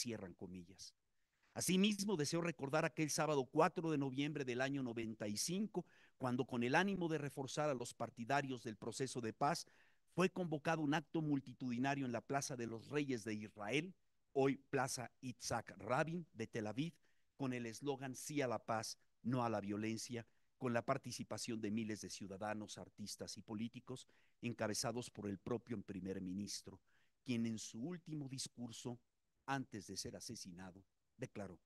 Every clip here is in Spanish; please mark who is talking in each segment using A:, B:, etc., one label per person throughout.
A: cierran comillas. Asimismo, deseo recordar aquel sábado 4 de noviembre del año 95, cuando con el ánimo de reforzar a los partidarios del proceso de paz, fue convocado un acto multitudinario en la Plaza de los Reyes de Israel, hoy Plaza Itzhak Rabin de Tel Aviv, con el eslogan Sí a la paz, no a la violencia, con la participación de miles de ciudadanos, artistas y políticos, encabezados por el propio primer ministro, quien en su último discurso antes de ser asesinado, declaró.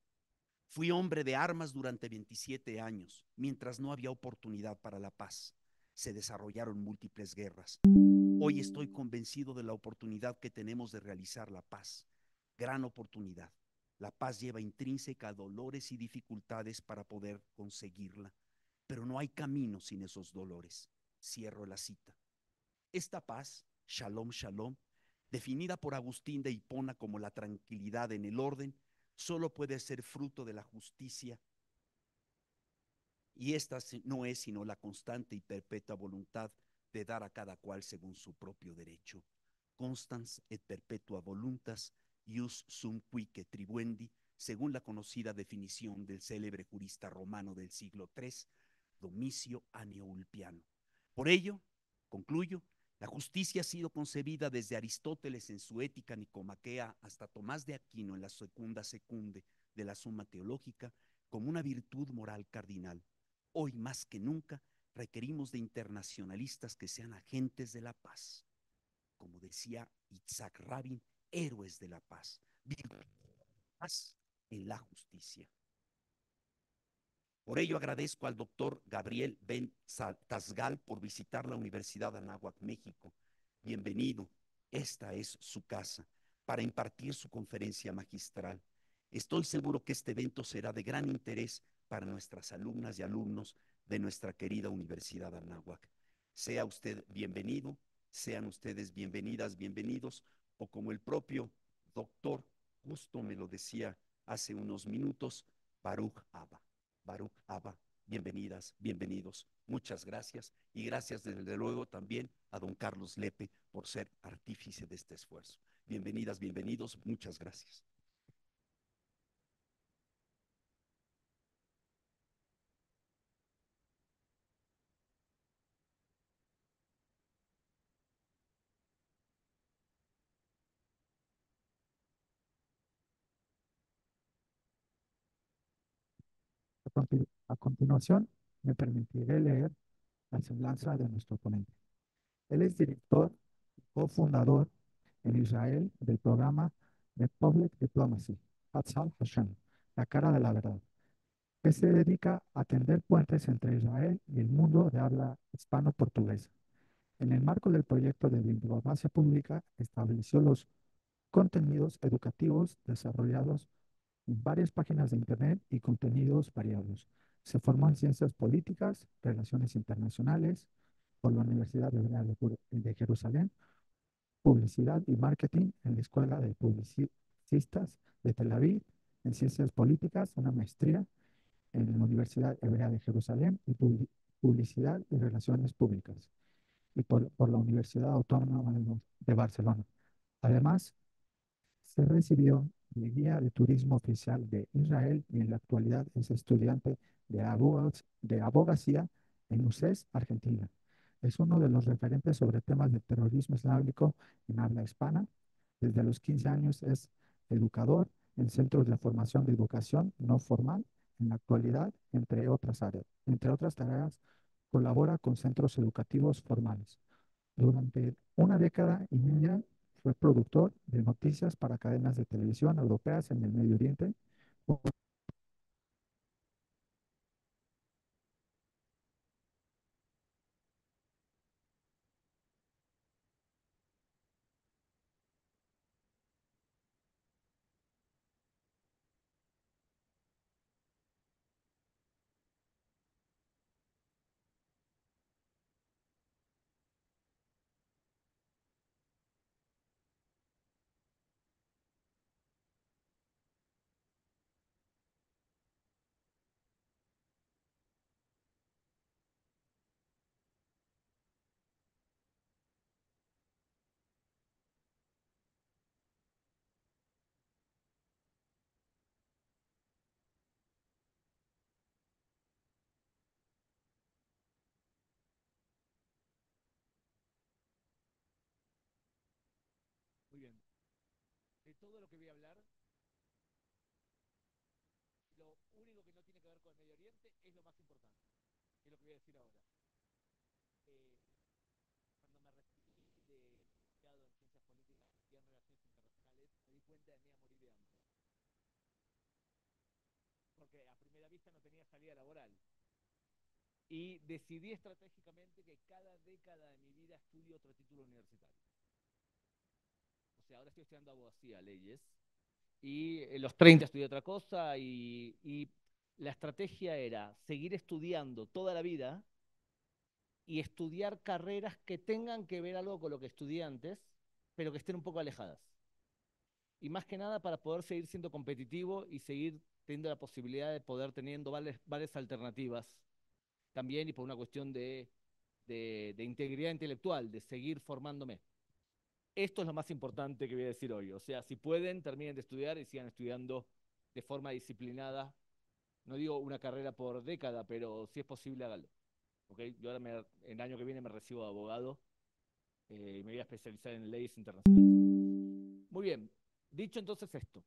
A: Fui hombre de armas durante 27 años, mientras no había oportunidad para la paz. Se desarrollaron múltiples guerras. Hoy estoy convencido de la oportunidad que tenemos de realizar la paz. Gran oportunidad. La paz lleva intrínseca dolores y dificultades para poder conseguirla, pero no hay camino sin esos dolores. Cierro la cita. Esta paz, shalom, shalom, definida por Agustín de Hipona como la tranquilidad en el orden, solo puede ser fruto de la justicia. Y esta no es sino la constante y perpetua voluntad de dar a cada cual según su propio derecho. Constans et perpetua voluntas, ius sum quique tribuendi, según la conocida definición del célebre jurista romano del siglo III, Domicio Anio Ulpiano. Por ello, concluyo, la justicia ha sido concebida desde Aristóteles en su Ética Nicomaquea hasta Tomás de Aquino en la Secunda Secunde de la Suma Teológica como una virtud moral cardinal. Hoy más que nunca requerimos de internacionalistas que sean agentes de la paz. Como decía Isaac Rabin, héroes de la paz. Paz en la justicia. Por ello agradezco al doctor Gabriel Ben tazgal por visitar la Universidad de Anáhuac, México. Bienvenido, esta es su casa, para impartir su conferencia magistral. Estoy seguro que este evento será de gran interés para nuestras alumnas y alumnos de nuestra querida Universidad de Anáhuac. Sea usted bienvenido, sean ustedes bienvenidas, bienvenidos, o como el propio doctor justo me lo decía hace unos minutos, Baruch Abba. Baruch Abba. Bienvenidas, bienvenidos. Muchas gracias y gracias desde luego también a don Carlos Lepe por ser artífice de este esfuerzo. Bienvenidas, bienvenidos. Muchas gracias.
B: a continuación, me permitiré leer la semblanza de nuestro ponente. Él es director y cofundador en Israel del programa de Public Diplomacy, Hatzal Hashem, la cara de la verdad, que se dedica a tender puentes entre Israel y el mundo de habla hispano-portuguesa. En el marco del proyecto de diplomacia pública, estableció los contenidos educativos desarrollados varias páginas de Internet y contenidos variados. Se formó en ciencias políticas, relaciones internacionales, por la Universidad de Jerusalén, publicidad y marketing en la Escuela de Publicistas de Tel Aviv, en ciencias políticas, una maestría en la Universidad Hebrea de Jerusalén y publicidad y relaciones públicas, y por la Universidad Autónoma de Barcelona. Además, se recibió guía de turismo oficial de Israel y en la actualidad es estudiante de, de abogacía en UCES, Argentina. Es uno de los referentes sobre temas de terrorismo islámico en habla hispana. Desde los 15 años es educador en centros de formación de educación no formal. En la actualidad, entre otras, áreas, entre otras tareas, colabora con centros educativos formales. Durante una década y media fue productor de noticias para cadenas de televisión europeas en el Medio Oriente,
C: todo lo que voy a hablar, lo único que no tiene que ver con el Medio Oriente es lo más importante,
D: es lo que voy a decir ahora.
C: Eh, cuando me recibí de en Ciencias Políticas y en Relaciones Internacionales, me di cuenta de que me iba a morir de hambre. Porque a primera vista no tenía salida laboral. Y decidí estratégicamente que cada década de mi vida estudie otro título universitario ahora estoy estudiando abogacía, leyes, y en eh, los 30 estudié otra cosa, y, la estrategia era seguir estudiando toda la vida y estudiar carreras que tengan que ver algo con lo que estudié antes, pero que estén un poco alejadas. Y más que nada para poder seguir siendo competitivo y seguir teniendo la posibilidad de poder teniendo varias, alternativas también y por una cuestión de integridad intelectual, de seguir formándome. Esto es lo más importante que voy a decir hoy. O sea, si pueden, terminen de estudiar y sigan estudiando de forma disciplinada. No digo una carrera por década, pero si es posible, hágalo. Yo ahora, el año que viene, me recibo abogado eh, y me voy a especializar en leyes internacionales. Muy bien, dicho entonces esto.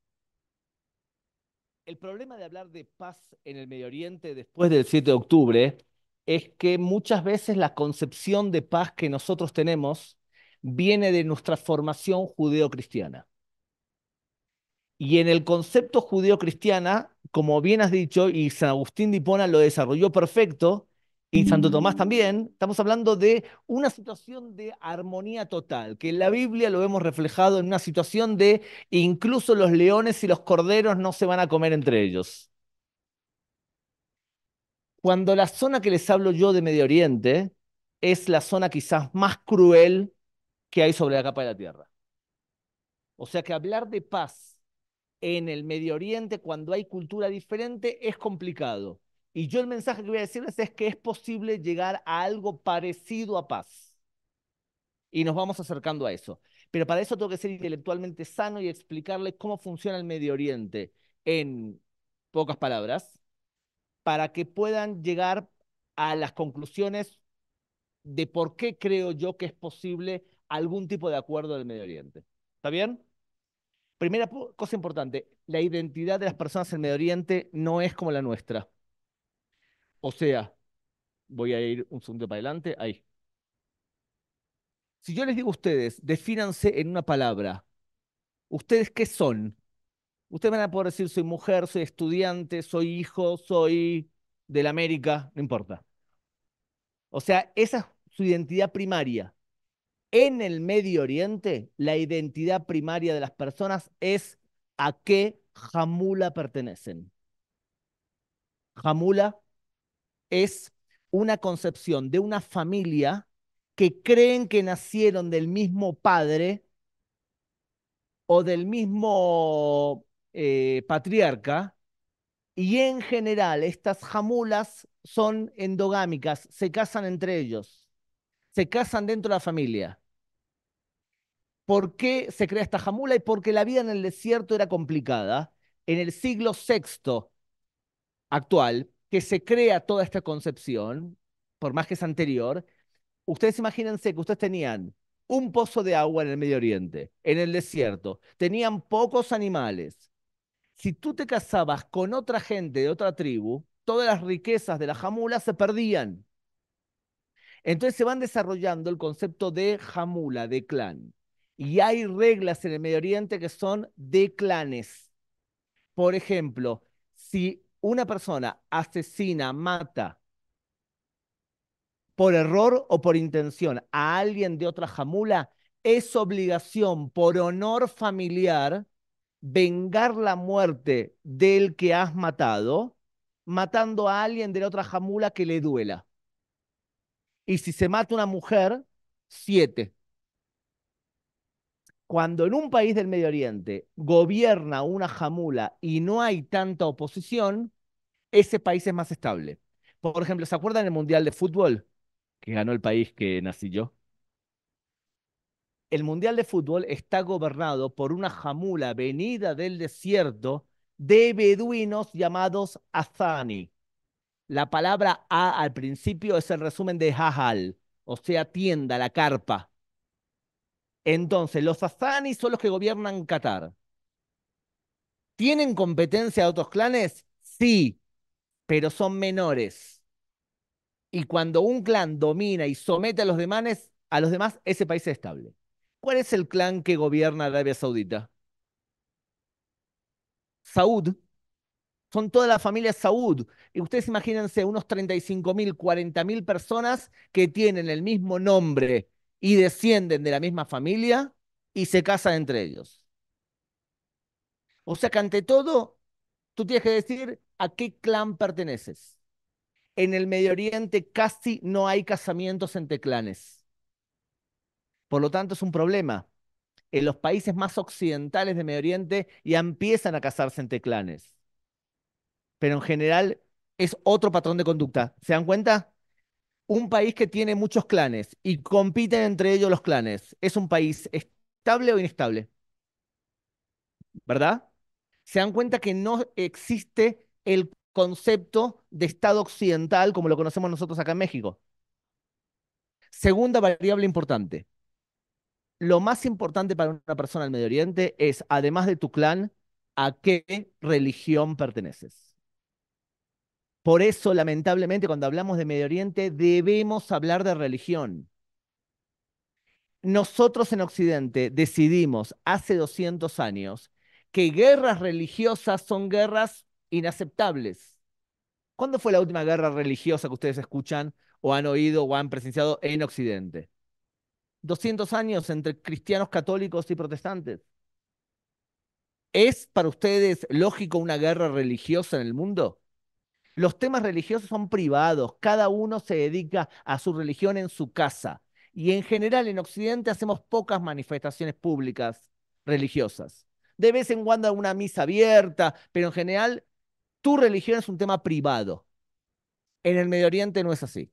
C: El problema de hablar de paz en el Medio Oriente después del 7 de octubre es que muchas veces la concepción de paz que nosotros tenemos viene de nuestra formación judeocristiana. Y en el concepto judeocristiana, como bien has dicho, y San Agustín de Hipona lo desarrolló perfecto, y Santo Tomás también, estamos hablando de una situación de armonía total, que en la Biblia lo hemos reflejado en una situación de incluso los leones y los corderos no se van a comer entre ellos. Cuando la zona que les hablo yo de Medio Oriente es la zona quizás más cruel que hay sobre la capa de la tierra. O sea que hablar de paz en el Medio Oriente cuando hay cultura diferente es complicado. Y yo el mensaje que voy a decirles es que es posible llegar a algo parecido a paz. Y nos vamos acercando a eso. Pero para eso tengo que ser intelectualmente sano y explicarles cómo funciona el Medio Oriente en pocas palabras, para que puedan llegar a las conclusiones de por qué creo yo que es posible algún tipo de acuerdo del Medio Oriente. ¿Está bien? Primera cosa importante, la identidad de las personas en Medio Oriente no es como la nuestra. O sea, voy a ir un segundo para adelante, ahí. Si yo les digo a ustedes, defínanse en una palabra, ¿ustedes qué son? Ustedes van a poder decir, soy mujer, soy estudiante, soy hijo, soy del América, no importa. O sea, esa es su identidad primaria en el Medio Oriente, la identidad primaria de las personas es a qué jamula pertenecen. Jamula es una concepción de una familia que creen que nacieron del mismo padre o del mismo eh, patriarca, y en general estas jamulas son endogámicas, se casan entre ellos se casan dentro de la familia. ¿Por qué se crea esta jamula? Y porque la vida en el desierto era complicada. En el siglo VI actual, que se crea toda esta concepción, por más que es anterior, ustedes imagínense que ustedes tenían un pozo de agua en el Medio Oriente, en el desierto, tenían pocos animales. Si tú te casabas con otra gente de otra tribu, todas las riquezas de la jamula se perdían. Entonces se van desarrollando el concepto de jamula, de clan. Y hay reglas en el Medio Oriente que son de clanes. Por ejemplo, si una persona asesina, mata por error o por intención a alguien de otra jamula, es obligación por honor familiar vengar la muerte del que has matado, matando a alguien de la otra jamula que le duela. Y si se mata una mujer, siete. Cuando en un país del Medio Oriente gobierna una jamula y no hay tanta oposición, ese país es más estable. Por ejemplo, ¿se acuerdan el Mundial de Fútbol que ganó el país que nací yo? El Mundial de Fútbol está gobernado por una jamula venida del desierto de beduinos llamados Azani. La palabra a al principio es el resumen de jajal, o sea, tienda, la carpa. Entonces, los Hassanis son los que gobiernan Qatar. ¿Tienen competencia de otros clanes? Sí, pero son menores. Y cuando un clan domina y somete a los demás, a los demás ese país es estable. ¿Cuál es el clan que gobierna Arabia Saudita? Saud, con toda la familia Saúd. Y ustedes imagínense unos 35.000, 40.000 personas que tienen el mismo nombre y descienden de la misma familia y se casan entre ellos. O sea que ante todo, tú tienes que decir a qué clan perteneces. En el Medio Oriente casi no hay casamientos entre clanes. Por lo tanto, es un problema. En los países más occidentales de Medio Oriente ya empiezan a casarse entre clanes pero en general es otro patrón de conducta. ¿Se dan cuenta? Un país que tiene muchos clanes y compiten entre ellos los clanes, ¿es un país estable o inestable? ¿Verdad? Se dan cuenta que no existe el concepto de Estado occidental como lo conocemos nosotros acá en México. Segunda variable importante. Lo más importante para una persona del Medio Oriente es, además de tu clan, a qué religión perteneces. Por eso, lamentablemente, cuando hablamos de Medio Oriente, debemos hablar de religión. Nosotros en Occidente decidimos hace 200 años que guerras religiosas son guerras inaceptables. ¿Cuándo fue la última guerra religiosa que ustedes escuchan o han oído o han presenciado en Occidente? 200 años entre cristianos católicos y protestantes. ¿Es para ustedes lógico una guerra religiosa en el mundo? Los temas religiosos son privados, cada uno se dedica a su religión en su casa. Y en general en Occidente hacemos pocas manifestaciones públicas religiosas. De vez en cuando una misa abierta, pero en general tu religión es un tema privado. En el Medio Oriente no es así.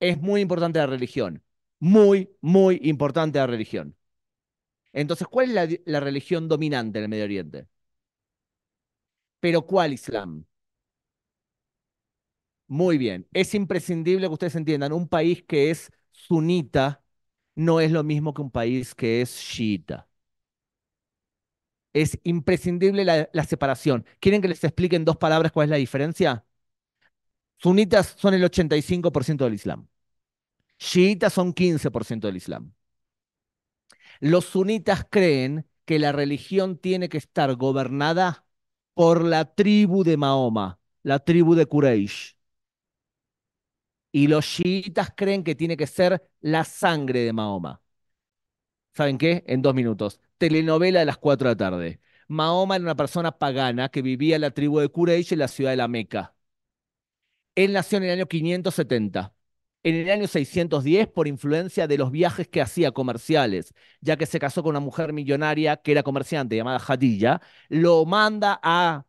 C: Es muy importante la religión. Muy, muy importante la religión. Entonces, ¿cuál es la, la religión dominante en el Medio Oriente? Pero ¿cuál Islam? Muy bien. Es imprescindible que ustedes entiendan, un país que es sunita no es lo mismo que un país que es shiita. Es imprescindible la, separación. ¿Quieren que les explique en dos palabras cuál es la diferencia? Sunitas son el 85% del Islam. Shiitas son 15% del Islam. Los sunitas creen que la religión tiene que estar gobernada por la tribu de Mahoma, la tribu de Quraysh. Y los chiitas creen que tiene que ser la sangre de Mahoma. ¿Saben qué? En dos minutos. Telenovela de las cuatro de la tarde. Mahoma era una persona pagana que vivía en la tribu de Quraysh en la ciudad de la Meca. Él nació en el año 570. En el año 610, por influencia de los viajes que hacía comerciales, ya que se casó con una mujer millonaria que era comerciante llamada Jadilla, lo manda a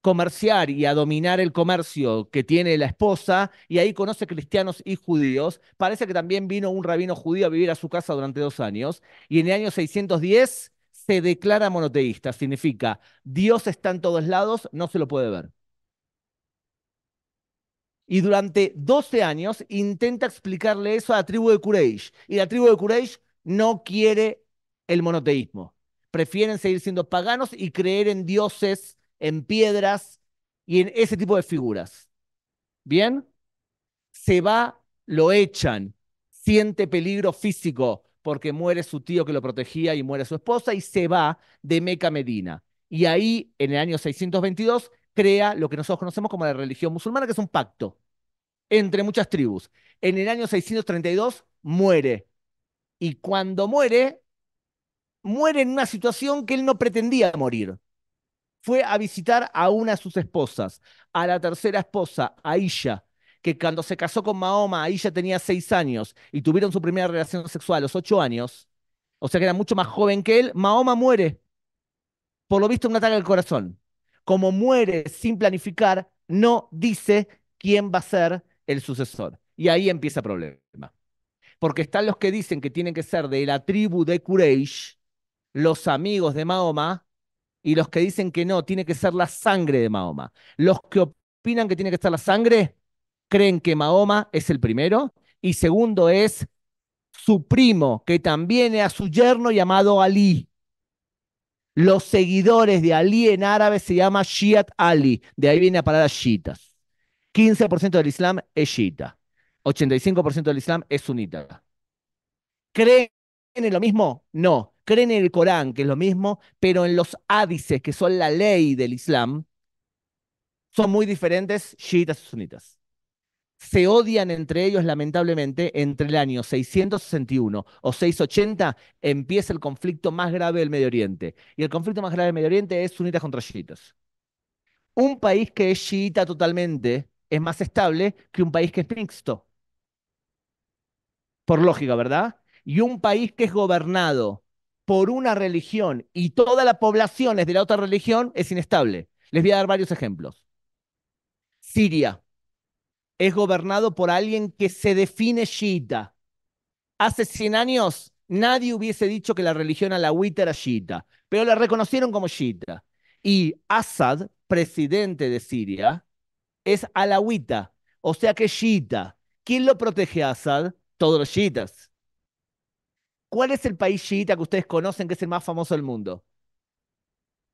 C: comerciar y a dominar el comercio que tiene la esposa, y ahí conoce cristianos y judíos. Parece que también vino un rabino judío a vivir a su casa durante dos años, y en el año 610 se declara monoteísta, significa Dios está en todos lados, no se lo puede ver. Y durante 12 años intenta explicarle eso a la tribu de Quraysh, y la tribu de Quraysh no quiere el monoteísmo. Prefieren seguir siendo paganos y creer en dioses en piedras y en ese tipo de figuras. ¿Bien? Se va, lo echan, siente peligro físico porque muere su tío que lo protegía y muere su esposa y se va de Meca Medina. Y ahí, en el año 622, crea lo que nosotros conocemos como la religión musulmana, que es un pacto entre muchas tribus. En el año 632 muere. Y cuando muere, muere en una situación que él no pretendía morir fue a visitar a una de sus esposas, a la tercera esposa, Aisha, que cuando se casó con Mahoma, Aisha tenía seis años y tuvieron su primera relación sexual a los ocho años, o sea que era mucho más joven que él, Mahoma muere, por lo visto un ataque al corazón. Como muere sin planificar, no dice quién va a ser el sucesor. Y ahí empieza el problema. Porque están los que dicen que tienen que ser de la tribu de Quraysh, los amigos de Mahoma, y los que dicen que no, tiene que ser la sangre de Mahoma. Los que opinan que tiene que ser la sangre creen que Mahoma es el primero y segundo es su primo, que también es a su yerno llamado Ali. Los seguidores de Ali en árabe se llama Shiat Ali, de ahí viene a palabra a shiitas. 15% del Islam es shiita, 85% del Islam es sunita. ¿Creen en lo mismo? No, creen en el Corán, que es lo mismo, pero en los hadices, que son la ley del Islam, son muy diferentes shiitas y sunitas. Se odian entre ellos, lamentablemente, entre el año 661 o 680 empieza el conflicto más grave del Medio Oriente. Y el conflicto más grave del Medio Oriente es sunitas contra shiitas. Un país que es chiita totalmente es más estable que un país que es mixto. Por lógica, ¿verdad? Y un país que es gobernado por una religión y toda la población es de la otra religión es inestable. Les voy a dar varios ejemplos. Siria es gobernado por alguien que se define shiita. Hace 100 años nadie hubiese dicho que la religión alawita era shiita, pero la reconocieron como shiita. Y Assad, presidente de Siria, es alawita, o sea que es shiita. ¿Quién lo protege a Assad? Todos los shiitas. ¿Cuál es el país chiita que ustedes conocen que es el más famoso del mundo?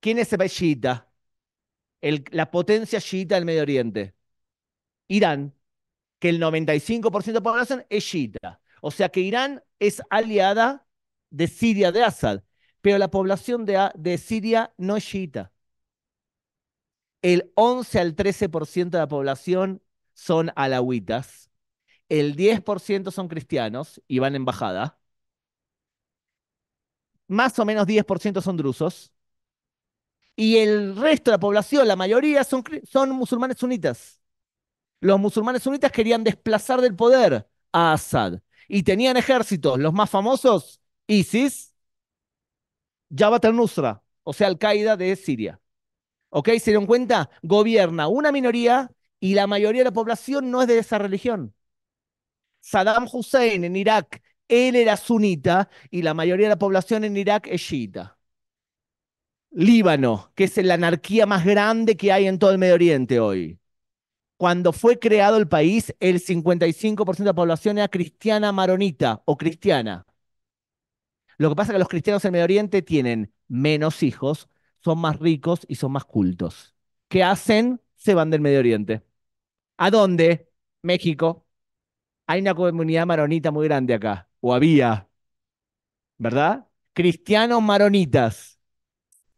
C: ¿Quién es el país chiita? la potencia chiita del Medio Oriente. Irán, que el 95% de la población es chiita. O sea que Irán es aliada de Siria de Assad, pero la población de, de Siria no es chiita. El 11 al 13% de la población son alawitas, el 10% son cristianos y van en bajada, más o menos 10% son drusos, y el resto de la población, la mayoría, son, son musulmanes sunitas. Los musulmanes sunitas querían desplazar del poder a Assad y tenían ejércitos, los más famosos, ISIS, Jabhat al-Nusra, o sea, Al-Qaeda de Siria. ¿Ok? ¿Se dieron cuenta? Gobierna una minoría y la mayoría de la población no es de esa religión. Saddam Hussein en Irak él era sunita y la mayoría de la población en Irak es chiita. Líbano, que es la anarquía más grande que hay en todo el Medio Oriente hoy. Cuando fue creado el país, el 55% de la población era cristiana maronita o cristiana. Lo que pasa es que los cristianos en Medio Oriente tienen menos hijos, son más ricos y son más cultos. ¿Qué hacen? Se van del Medio Oriente. ¿A dónde? México. Hay una comunidad maronita muy grande acá o había, ¿verdad? Cristianos maronitas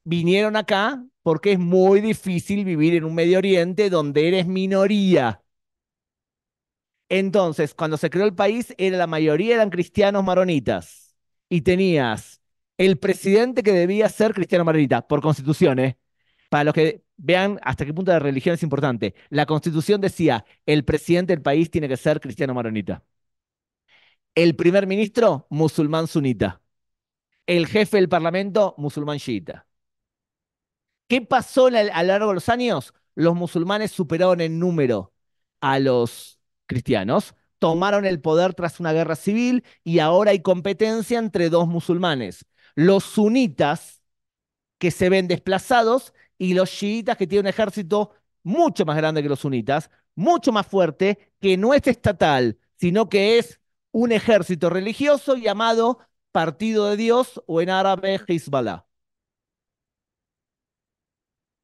C: vinieron acá porque es muy difícil vivir en un Medio Oriente donde eres minoría. Entonces, cuando se creó el país, era la mayoría eran cristianos maronitas y tenías el presidente que debía ser cristiano maronita por constitución, ¿eh? Para los que vean hasta qué punto la religión es importante, la constitución decía, el presidente del país tiene que ser cristiano maronita. El primer ministro, musulmán sunita. El jefe del parlamento, musulmán chiita. ¿Qué pasó a lo largo de los años? Los musulmanes superaron en número a los cristianos, tomaron el poder tras una guerra civil y ahora hay competencia entre dos musulmanes. Los sunitas, que se ven desplazados, y los chiitas, que tienen un ejército mucho más grande que los sunitas, mucho más fuerte, que no es estatal, sino que es un ejército religioso llamado Partido de Dios o en árabe Hezbollah.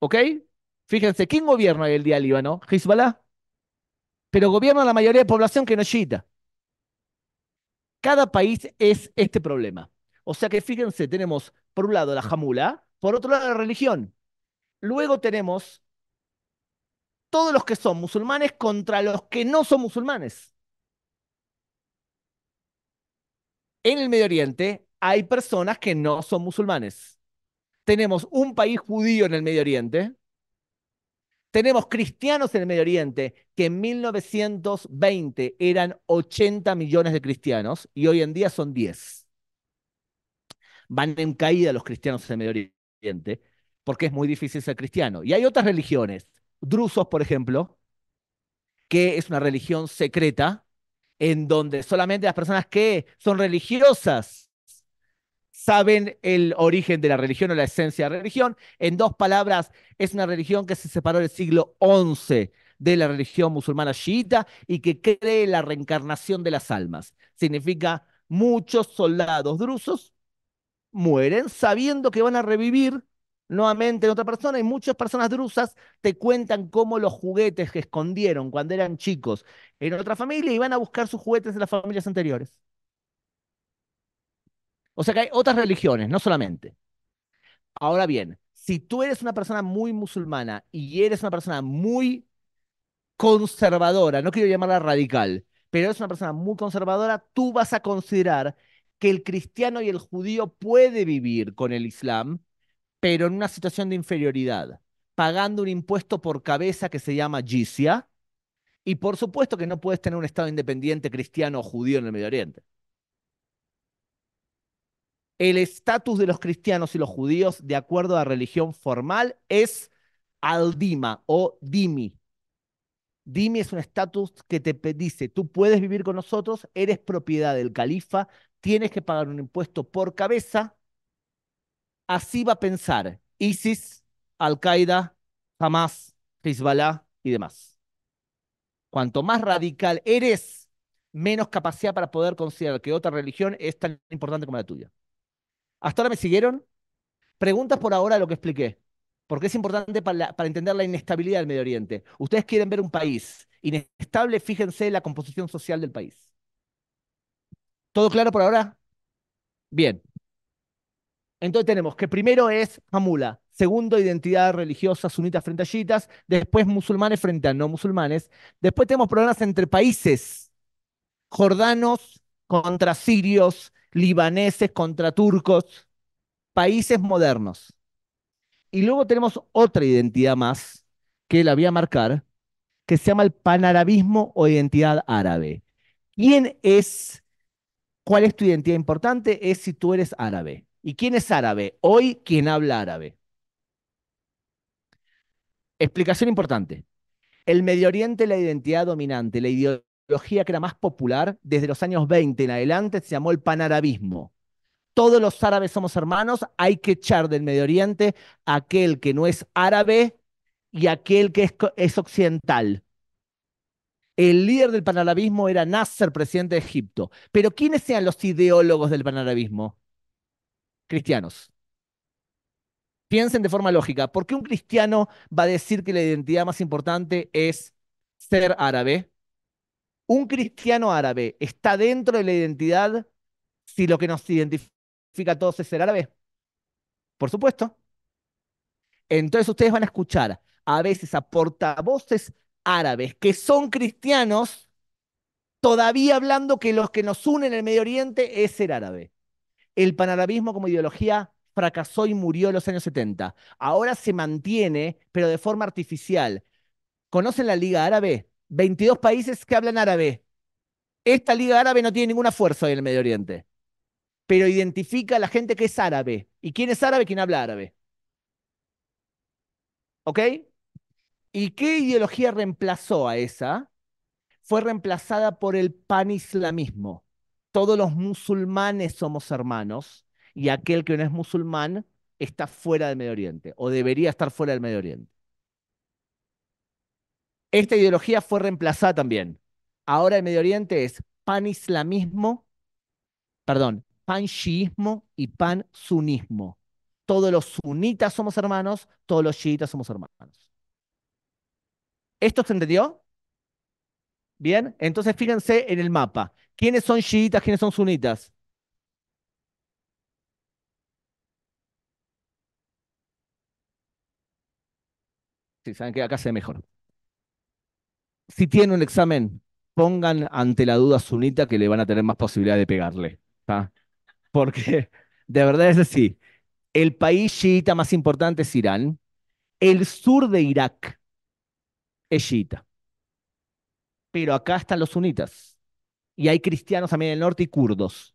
C: ¿Ok? Fíjense, ¿quién gobierna el día Líbano? Hezbollah. Pero gobierna la mayoría de población que no es chiita. Cada país es este problema. O sea que fíjense, tenemos por un lado la jamula, por otro lado la religión. Luego tenemos todos los que son musulmanes contra los que no son musulmanes. en el Medio Oriente hay personas que no son musulmanes. Tenemos un país judío en el Medio Oriente, tenemos cristianos en el Medio Oriente, que en 1920 eran 80 millones de cristianos y hoy en día son 10. Van en caída los cristianos en el Medio Oriente porque es muy difícil ser cristiano. Y hay otras religiones, drusos, por ejemplo, que es una religión secreta, en donde solamente las personas que son religiosas saben el origen de la religión o la esencia de la religión. En dos palabras, es una religión que se separó del siglo XI de la religión musulmana chiita y que cree la reencarnación de las almas. Significa muchos soldados drusos mueren sabiendo que van a revivir nuevamente en otra persona, y muchas personas drusas te cuentan cómo los juguetes que escondieron cuando eran chicos en otra familia iban a buscar sus juguetes en las familias anteriores. O sea que hay otras religiones, no solamente. Ahora bien, si tú eres una persona muy musulmana y eres una persona muy conservadora, no quiero llamarla radical, pero eres una persona muy conservadora, tú vas a considerar que el cristiano y el judío puede vivir con el islam pero en una situación de inferioridad, pagando un impuesto por cabeza que se llama jizya, y por supuesto que no puedes tener un Estado independiente cristiano o judío en el Medio Oriente. El estatus de los cristianos y los judíos, de acuerdo a la religión formal, es al-dima o dimi. Dimi es un estatus que te dice, tú puedes vivir con nosotros, eres propiedad del califa, tienes que pagar un impuesto por cabeza Así va a pensar ISIS, Al-Qaeda, Hamas, Hezbollah y demás. Cuanto más radical eres, menos capacidad para poder considerar que otra religión es tan importante como la tuya. ¿Hasta ahora me siguieron? Preguntas por ahora lo que expliqué, porque es importante para, para entender la inestabilidad del Medio Oriente. Ustedes quieren ver un país inestable, fíjense la composición social del país. ¿Todo claro por ahora? Bien. Entonces tenemos que primero es Hamula, segundo identidad religiosa sunitas frente a chiitas, después musulmanes frente a no musulmanes, después tenemos problemas entre países, jordanos contra sirios, libaneses contra turcos, países modernos. Y luego tenemos otra identidad más que la voy a marcar, que se llama el panarabismo o identidad árabe. ¿Quién es? ¿Cuál es tu identidad importante? Es si tú eres árabe. ¿Y quién es árabe? Hoy, ¿quién habla árabe? Explicación importante. El Medio Oriente, la identidad dominante, la ideología que era más popular desde los años 20 en adelante se llamó el panarabismo. Todos los árabes somos hermanos, hay que echar del Medio Oriente aquel que no es árabe y aquel que es, es occidental. El líder del panarabismo era Nasser, presidente de Egipto. Pero ¿quiénes eran los ideólogos del panarabismo? cristianos. Piensen de forma lógica, ¿por qué un cristiano va a decir que la identidad más importante es ser árabe? Un cristiano árabe está dentro de la identidad si lo que nos identifica a todos es ser árabe. Por supuesto. Entonces ustedes van a escuchar a veces a portavoces árabes que son cristianos todavía hablando que los que nos unen en el Medio Oriente es ser árabe. El panarabismo como ideología fracasó y murió en los años 70. Ahora se mantiene, pero de forma artificial. ¿Conocen la Liga Árabe? 22 países que hablan árabe. Esta Liga Árabe no tiene ninguna fuerza en el Medio Oriente, pero identifica a la gente que es árabe. ¿Y quién es árabe? Quien habla árabe. ¿Ok? ¿Y qué ideología reemplazó a esa? Fue reemplazada por el panislamismo todos los musulmanes somos hermanos y aquel que no es musulmán está fuera del Medio Oriente o debería estar fuera del Medio Oriente. Esta ideología fue reemplazada también. Ahora el Medio Oriente es panislamismo, perdón, pan-shiismo y pan-sunismo. Todos los sunitas somos hermanos, todos los chiitas somos hermanos. ¿Esto se entendió? Bien, entonces fíjense en el mapa. ¿Quiénes son chiitas, quiénes son sunitas? Si sí, saben que acá se ve mejor. Si tienen un examen, pongan ante la duda sunita que le van a tener más posibilidad de pegarle. Porque de verdad es así. El país chiita más importante es Irán. El sur de Irak es chiita. Pero acá están los sunitas y hay cristianos también en el norte y kurdos.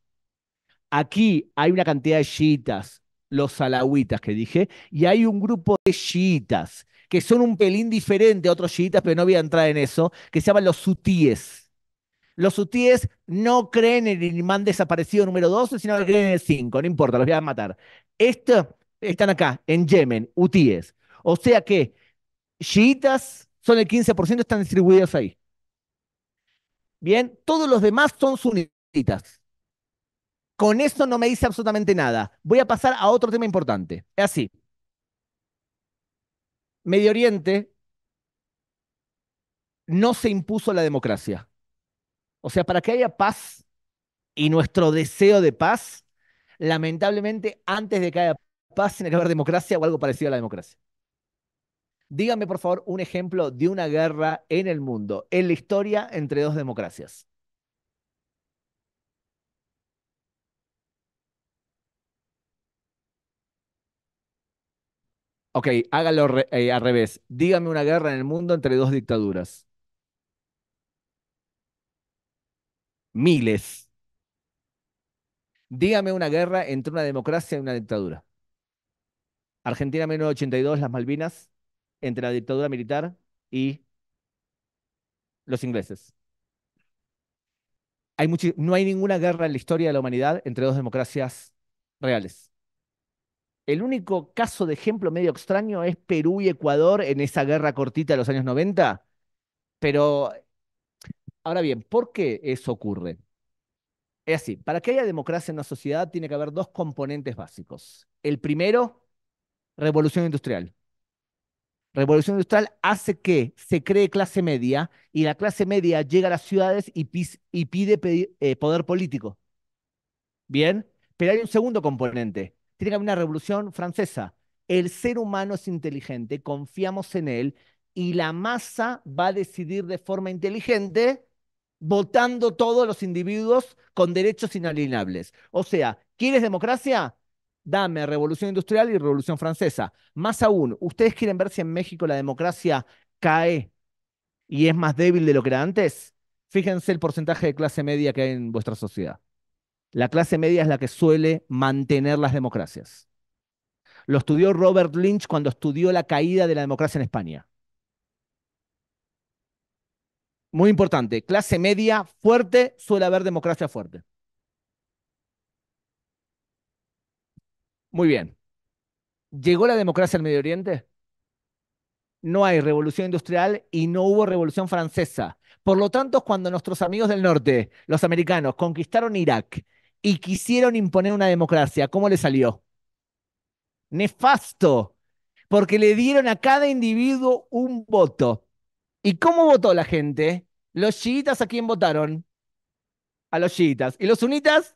C: Aquí hay una cantidad de chiitas, los salawitas que dije, y hay un grupo de chiitas que son un pelín diferente a otros chiitas, pero no voy a entrar en eso, que se llaman los sutíes. Los sutíes no creen en el imán desaparecido número 12, sino que creen en el 5, no importa, los voy a matar. Estos están acá, en Yemen, hutíes. O sea que chiitas son el 15%, están distribuidos ahí. Bien, todos los demás son sunitas. Con eso no me dice absolutamente nada. Voy a pasar a otro tema importante. Es así. Medio Oriente no se impuso la democracia. O sea, para que haya paz y nuestro deseo de paz, lamentablemente antes de que haya paz tiene que haber democracia o algo parecido a la democracia. Dígame, por favor, un ejemplo de una guerra en el mundo, en la historia entre dos democracias. Ok, hágalo eh, al revés. Dígame una guerra en el mundo entre dos dictaduras. Miles. Dígame una guerra entre una democracia y una dictadura. Argentina menos 82, las Malvinas entre la dictadura militar y los ingleses. Hay no hay ninguna guerra en la historia de la humanidad entre dos democracias reales. El único caso de ejemplo medio extraño es Perú y Ecuador en esa guerra cortita de los años 90. Pero, ahora bien, ¿por qué eso ocurre? Es así, para que haya democracia en una sociedad tiene que haber dos componentes básicos. El primero, revolución industrial. Revolución Industrial hace que se cree clase media y la clase media llega a las ciudades y, pide eh, poder político. Bien, pero hay un segundo componente. Tiene que haber una revolución francesa. El ser humano es inteligente, confiamos en él y la masa va a decidir de forma inteligente votando todos los individuos con derechos inalienables. O sea, ¿quieres democracia? Dame revolución industrial y revolución francesa. Más aún, ¿ustedes quieren ver si en México la democracia cae y es más débil de lo que era antes? Fíjense el porcentaje de clase media que hay en vuestra sociedad. La clase media es la que suele mantener las democracias. Lo estudió Robert Lynch cuando estudió la caída de la democracia en España. Muy importante, clase media fuerte suele haber democracia fuerte. Muy bien. ¿Llegó la democracia al Medio Oriente? No hay revolución industrial y no hubo revolución francesa. Por lo tanto, cuando nuestros amigos del norte, los americanos, conquistaron Irak y quisieron imponer una democracia, ¿cómo le salió? Nefasto, porque le dieron a cada individuo un voto. ¿Y cómo votó la gente? Los chiitas a quién votaron? A los chiitas. ¿Y los sunitas?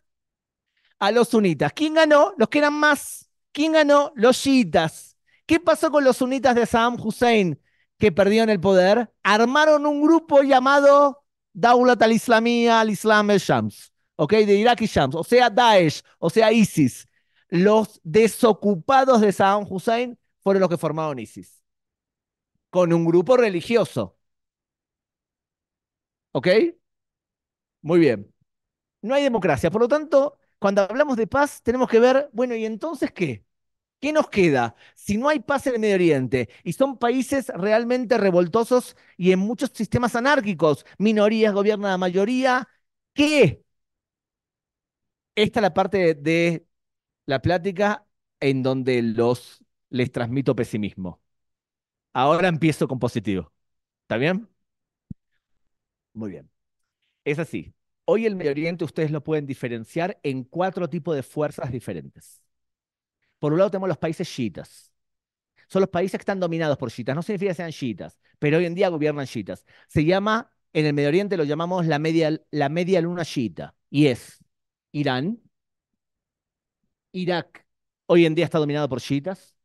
C: a los sunitas. ¿Quién ganó? Los que eran más. ¿Quién ganó? Los yitas. ¿Qué pasó con los sunitas de Saddam Hussein que perdieron el poder? Armaron un grupo llamado Daulat al-Islamía, al-Islam al shams ¿ok? De Irak y Shams, o sea, Daesh, o sea, ISIS. Los desocupados de Saddam Hussein fueron los que formaron ISIS, con un grupo religioso. ¿Ok? Muy bien. No hay democracia, por lo tanto, cuando hablamos de paz, tenemos que ver, bueno, ¿y entonces qué? ¿Qué nos queda? Si no hay paz en el Medio Oriente y son países realmente revoltosos y en muchos sistemas anárquicos, minorías gobiernan la mayoría, ¿qué? Esta es la parte de la plática en donde los les transmito pesimismo. Ahora empiezo con positivo. ¿Está bien? Muy bien. Es así. Hoy el Medio Oriente ustedes lo pueden diferenciar en cuatro tipos de fuerzas diferentes. Por un lado tenemos los países chiitas. Son los países que están dominados por chiitas. No significa que sean chiitas, pero hoy en día gobiernan chiitas. Se llama, en el Medio Oriente lo llamamos la media, la media luna chiita. Y es Irán, Irak, hoy en día está dominado por chiitas,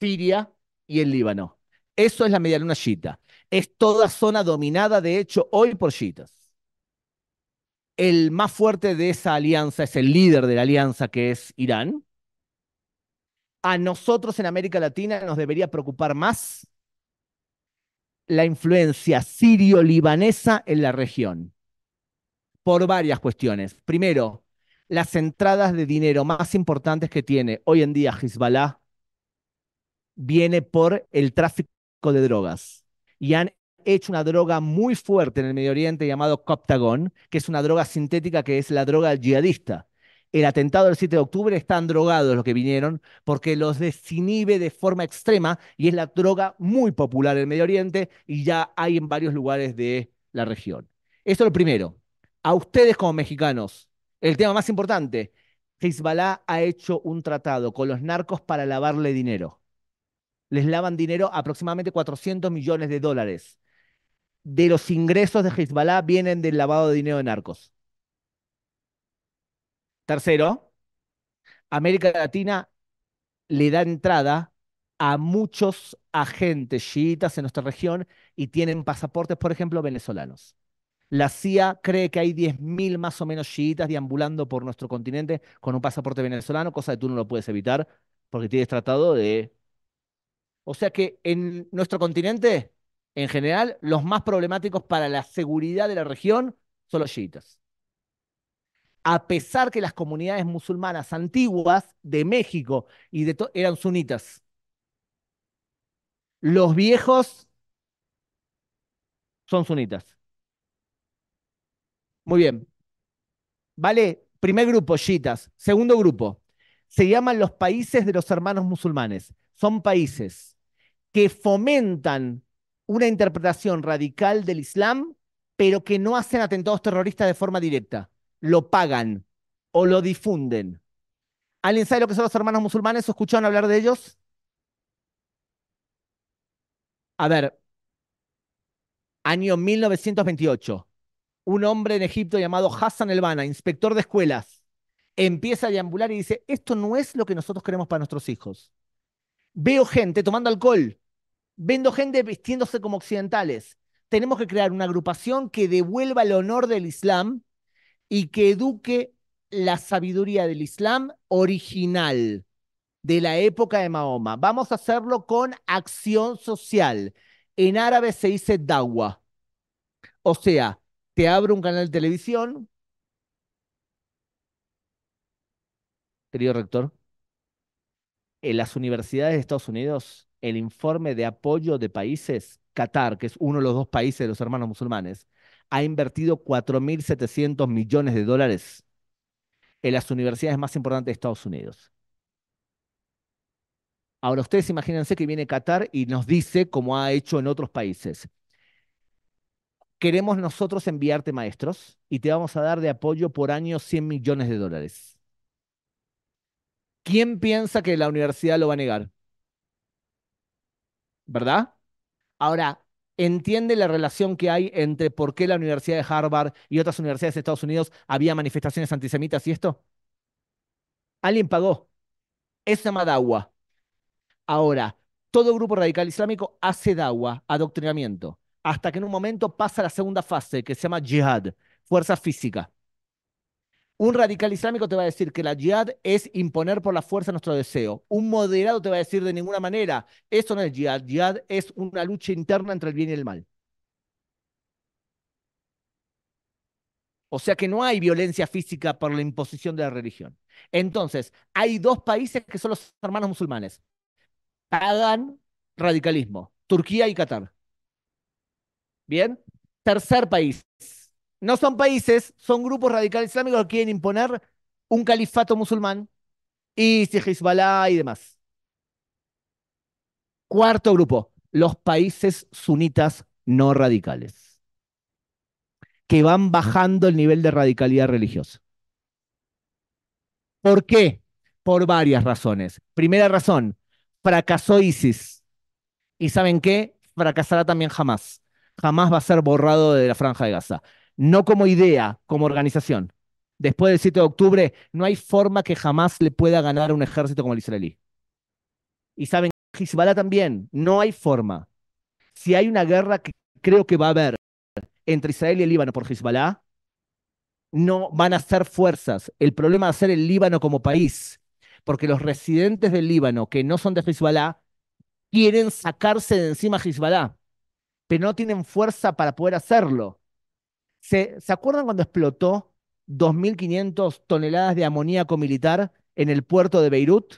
C: Siria y el Líbano. Eso es la media luna chiita. Es toda zona dominada, de hecho, hoy por chiitas el más fuerte de esa alianza es el líder de la alianza, que es Irán. A nosotros en América Latina nos debería preocupar más la influencia sirio-libanesa en la región, por varias cuestiones. Primero, las entradas de dinero más importantes que tiene hoy en día Hezbollah viene por el tráfico de drogas y han hecho una droga muy fuerte en el Medio Oriente llamado Coptagon, que es una droga sintética que es la droga yihadista. El atentado del 7 de octubre están drogados los que vinieron porque los desinhibe de forma extrema y es la droga muy popular en el Medio Oriente y ya hay en varios lugares de la región. Esto es lo primero. A ustedes como mexicanos, el tema más importante, Hezbollah ha hecho un tratado con los narcos para lavarle dinero. Les lavan dinero aproximadamente 400 millones de dólares de los ingresos de Hezbollah vienen del lavado de dinero de narcos. Tercero, América Latina le da entrada a muchos agentes chiitas en nuestra región y tienen pasaportes, por ejemplo, venezolanos. La CIA cree que hay 10.000 más o menos chiitas deambulando por nuestro continente con un pasaporte venezolano, cosa que tú no lo puedes evitar porque tienes tratado de... O sea que en nuestro continente en general, los más problemáticos para la seguridad de la región son los chiitas. A pesar que las comunidades musulmanas antiguas de México y de eran sunitas, los viejos son sunitas. Muy bien. ¿Vale? Primer grupo, chiitas. Segundo grupo, se llaman los países de los hermanos musulmanes. Son países que fomentan una interpretación radical del Islam, pero que no hacen atentados terroristas de forma directa. Lo pagan o lo difunden. ¿Alguien sabe lo que son los hermanos musulmanes? ¿O escucharon hablar de ellos? A ver, año 1928. Un hombre en Egipto llamado Hassan Elbana, inspector de escuelas, empieza a deambular y dice, esto no es lo que nosotros queremos para nuestros hijos. Veo gente tomando alcohol, Vendo gente vistiéndose como occidentales. Tenemos que crear una agrupación que devuelva el honor del Islam y que eduque la sabiduría del Islam original de la época de Mahoma. Vamos a hacerlo con acción social. En árabe se dice dawa. O sea, te abro un canal de televisión. Querido rector, en las universidades de Estados Unidos el informe de apoyo de países, Qatar, que es uno de los dos países de los hermanos musulmanes, ha invertido 4.700 millones de dólares en las universidades más importantes de Estados Unidos. Ahora ustedes imagínense que viene Qatar y nos dice, como ha hecho en otros países, queremos nosotros enviarte maestros y te vamos a dar de apoyo por año 100 millones de dólares. ¿Quién piensa que la universidad lo va a negar? ¿verdad? Ahora, entiende la relación que hay entre por qué la Universidad de Harvard y otras universidades de Estados Unidos había manifestaciones antisemitas y esto. Alguien pagó. llamada Dawa. Ahora, todo grupo radical islámico hace dawa, adoctrinamiento, hasta que en un momento pasa la segunda fase que se llama jihad, fuerza física. Un radical islámico te va a decir que la yihad es imponer por la fuerza nuestro deseo. Un moderado te va a decir de ninguna manera, eso no es yihad. Yihad es una lucha interna entre el bien y el mal. O sea que no hay violencia física por la imposición de la religión. Entonces, hay dos países que son los hermanos musulmanes. Pagan radicalismo, Turquía y Qatar. Bien. Tercer país, no son países, son grupos radicales islámicos que quieren imponer un califato musulmán, ISIS, Hezbollah y demás. Cuarto grupo, los países sunitas no radicales, que van bajando el nivel de radicalidad religiosa. ¿Por qué? Por varias razones. Primera razón, fracasó ISIS. ¿Y saben qué? Fracasará también jamás. Jamás va a ser borrado de la franja de Gaza no como idea, como organización. Después del 7 de octubre, no hay forma que jamás le pueda ganar un ejército como el israelí. Y saben, Hezbollah también, no hay forma. Si hay una guerra que creo que va a haber entre Israel y el Líbano por Hezbollah, no van a ser fuerzas. El problema va a ser el Líbano como país, porque los residentes del Líbano que no son de Hezbollah quieren sacarse de encima a Hezbollah, pero no tienen fuerza para poder hacerlo. ¿Se, acuerdan cuando explotó 2.500 toneladas de amoníaco militar en el puerto de Beirut?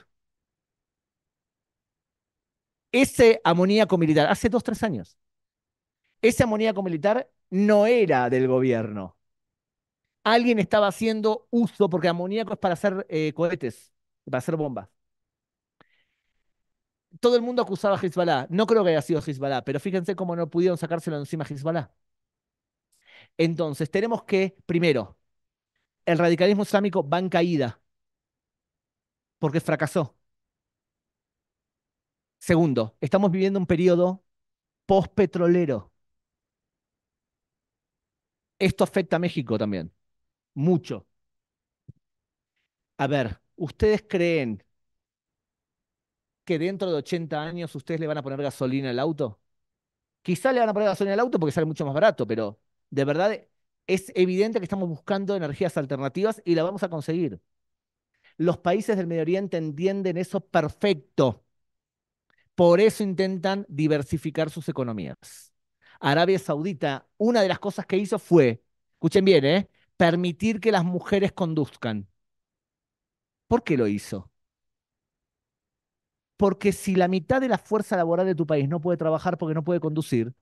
C: Ese amoníaco militar, hace dos, tres años, ese amoníaco militar no era del gobierno. Alguien estaba haciendo uso, porque amoníaco es para hacer eh, cohetes, para hacer bombas. Todo el mundo acusaba a Hezbollah. No creo que haya sido Hezbollah, pero fíjense cómo no pudieron sacárselo encima a Hezbollah. Entonces, tenemos que, primero, el radicalismo islámico va en caída porque fracasó. Segundo, estamos viviendo un periodo postpetrolero. Esto afecta a México también, mucho. A ver, ¿ustedes creen que dentro de 80 años ustedes le van a poner gasolina al auto? Quizá le van a poner gasolina al auto porque sale mucho más barato, pero de verdad es evidente que estamos buscando energías alternativas y la vamos a conseguir. Los países del Medio Oriente entienden eso perfecto. Por eso intentan diversificar sus economías. Arabia Saudita, una de las cosas que hizo fue, escuchen bien, ¿eh? permitir que las mujeres conduzcan. ¿Por qué lo hizo? Porque si la mitad de la fuerza laboral de tu país no puede trabajar porque no puede conducir,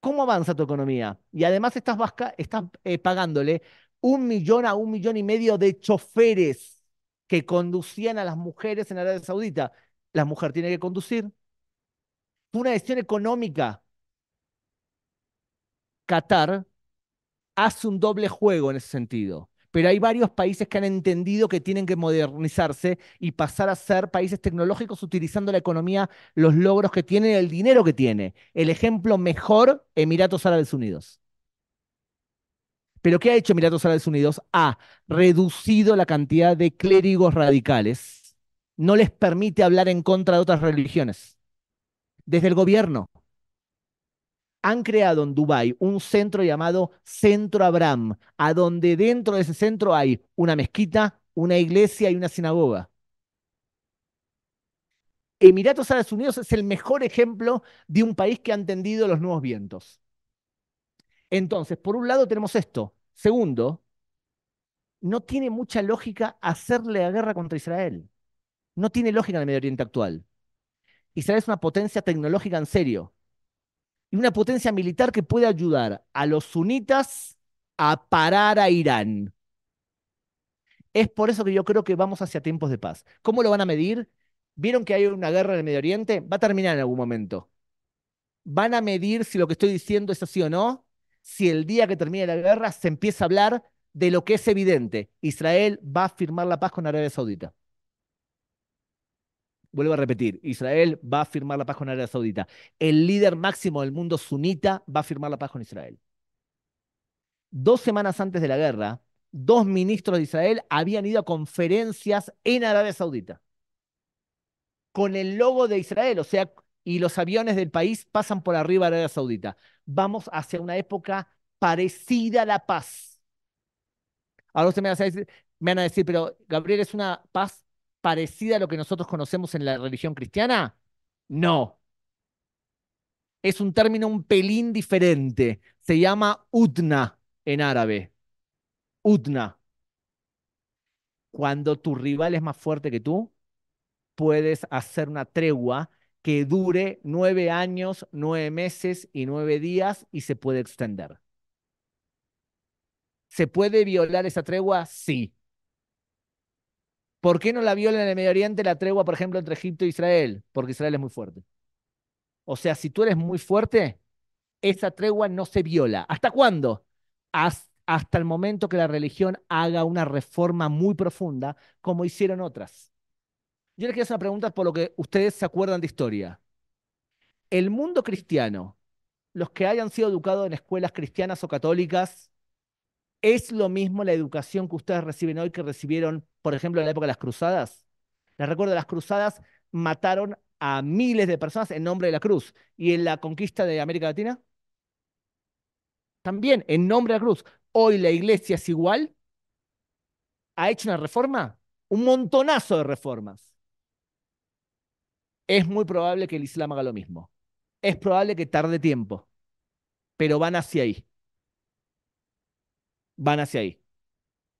C: ¿Cómo avanza tu economía? Y además estás, vasca, estás eh, pagándole un millón a un millón y medio de choferes que conducían a las mujeres en Arabia Saudita. La mujer tiene que conducir. una decisión económica. Qatar hace un doble juego en ese sentido pero hay varios países que han entendido que tienen que modernizarse y pasar a ser países tecnológicos utilizando la economía, los logros que tiene, el dinero que tiene. El ejemplo mejor, Emiratos Árabes Unidos. Pero ¿qué ha hecho Emiratos Árabes Unidos? Ha reducido la cantidad de clérigos radicales. No les permite hablar en contra de otras religiones. Desde el gobierno han creado en Dubái un centro llamado Centro Abraham, a donde dentro de ese centro hay una mezquita, una iglesia y una sinagoga. Emiratos Árabes Unidos es el mejor ejemplo de un país que ha entendido los nuevos vientos. Entonces, por un lado tenemos esto. Segundo, no tiene mucha lógica hacerle la guerra contra Israel. No tiene lógica en el Medio Oriente actual. Israel es una potencia tecnológica en serio una potencia militar que puede ayudar a los sunitas a parar a Irán. Es por eso que yo creo que vamos hacia tiempos de paz. ¿Cómo lo van a medir? ¿Vieron que hay una guerra en el Medio Oriente? Va a terminar en algún momento. ¿Van a medir si lo que estoy diciendo es así o no? Si el día que termine la guerra se empieza a hablar de lo que es evidente. Israel va a firmar la paz con Arabia Saudita vuelvo a repetir, Israel va a firmar la paz con Arabia Saudita. El líder máximo del mundo sunita va a firmar la paz con Israel. Dos semanas antes de la guerra, dos ministros de Israel habían ido a conferencias en Arabia Saudita con el logo de Israel, o sea, y los aviones del país pasan por arriba de Arabia Saudita. Vamos hacia una época parecida a la paz. Ahora ustedes me van a decir, pero Gabriel, es una paz parecida a lo que nosotros conocemos en la religión cristiana? No. Es un término un pelín diferente. Se llama UDNA en árabe. Udna. Cuando tu rival es más fuerte que tú, puedes hacer una tregua que dure nueve años, nueve meses y nueve días y se puede extender. ¿Se puede violar esa tregua? Sí. ¿Por qué no la viola en el Medio Oriente la tregua, por ejemplo, entre Egipto e Israel? Porque Israel es muy fuerte. O sea, si tú eres muy fuerte, esa tregua no se viola. ¿Hasta cuándo? Hasta el momento que la religión haga una reforma muy profunda, como hicieron otras. Yo les quiero hacer una pregunta por lo que ustedes se acuerdan de historia. El mundo cristiano, los que hayan sido educados en escuelas cristianas o católicas, ¿Es lo mismo la educación que ustedes reciben hoy que recibieron, por ejemplo, en la época de las cruzadas? Les recuerdo, las cruzadas mataron a miles de personas en nombre de la cruz. ¿Y en la conquista de América Latina? También, en nombre de la cruz. Hoy la iglesia es igual. ¿Ha hecho una reforma? Un montonazo de reformas. Es muy probable que el Islam haga lo mismo. Es probable que tarde tiempo, pero van hacia ahí van hacia ahí.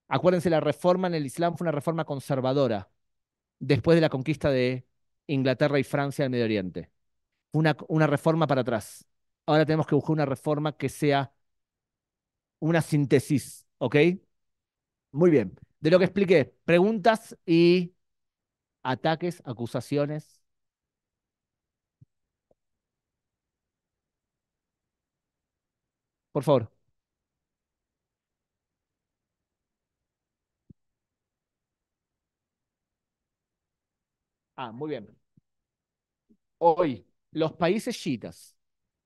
C: Acuérdense, la reforma en el Islam fue una reforma conservadora después de la conquista de Inglaterra y Francia del Medio Oriente. Una, una reforma para atrás. Ahora tenemos que buscar una reforma que sea una síntesis, ¿ok? Muy bien. De lo que expliqué, preguntas y ataques, acusaciones. Por favor. Ah, muy bien. Hoy, los países chiitas,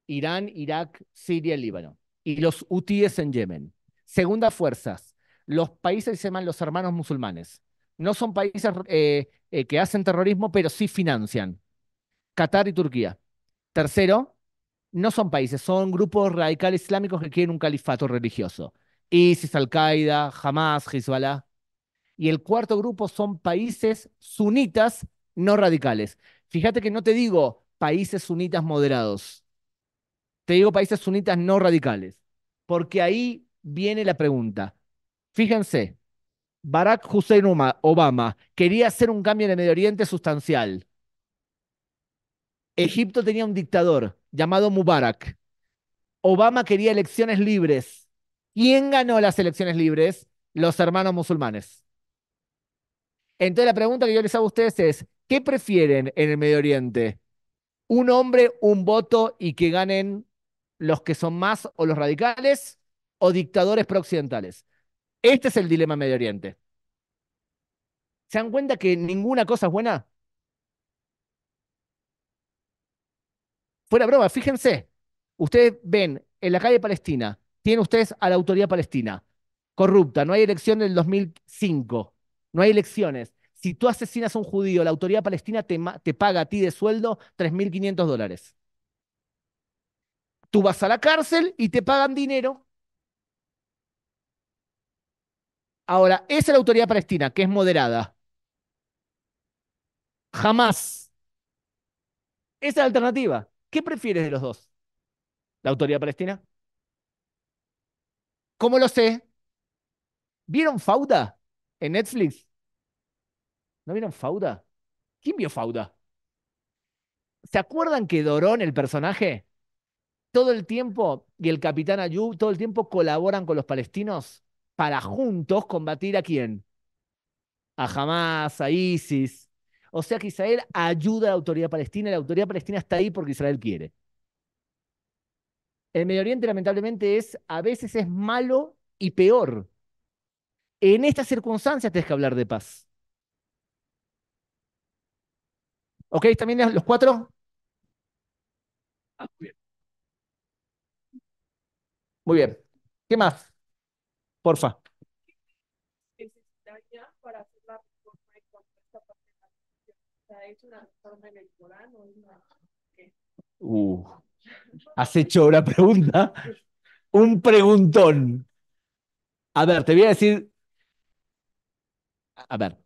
C: Irán, Irak, Siria Líbano, y los hutíes en Yemen. Segunda fuerzas, los países se llaman los hermanos musulmanes. No son países eh, eh, que hacen terrorismo, pero sí financian. Qatar y Turquía. Tercero, no son países, son grupos radicales islámicos que quieren un califato religioso. ISIS, Al-Qaeda, Hamas, Hezbollah. Y el cuarto grupo son países sunitas no radicales. Fíjate que no te digo países sunitas moderados, te digo países sunitas no radicales, porque ahí viene la pregunta. Fíjense, Barack Hussein Obama quería hacer un cambio en el Medio Oriente sustancial. Egipto tenía un dictador llamado Mubarak. Obama quería elecciones libres. ¿Quién ganó las elecciones libres? Los hermanos musulmanes. Entonces la pregunta que yo les hago a ustedes es, ¿Qué prefieren en el Medio Oriente? ¿Un hombre, un voto y que ganen los que son más o los radicales o dictadores prooccidentales? Este es el dilema Medio Oriente. ¿Se dan cuenta que ninguna cosa es buena? Fuera broma, fíjense. Ustedes ven en la calle Palestina, tienen ustedes a la autoridad palestina corrupta, no hay elección del 2005, no hay elecciones si tú asesinas a un judío, la autoridad palestina te, te paga a ti de sueldo 3.500 dólares. Tú vas a la cárcel y te pagan dinero. Ahora, esa es la autoridad palestina, que es moderada. Jamás. Esa es la alternativa. ¿Qué prefieres de los dos? ¿La autoridad palestina? ¿Cómo lo sé? ¿Vieron Fauda en Netflix? ¿No vieron Fauda? ¿Quién vio Fauda? ¿Se acuerdan que Dorón, el personaje, todo el tiempo, y el capitán Ayub, todo el tiempo colaboran con los palestinos para juntos combatir a quién? A Hamas, a ISIS. O sea que Israel ayuda a la autoridad palestina, y la autoridad palestina está ahí porque Israel quiere. El Medio Oriente, lamentablemente, es a veces es malo y peor. En estas circunstancias tienes que hablar de paz. ¿Ok? ¿También los cuatro? Ah, muy bien. Muy bien. ¿Qué más? Porfa. para hacer la
E: ¿Es una reforma en el Corán o es una... Uh,
C: has hecho una pregunta, un preguntón. A ver, te voy a decir, a ver,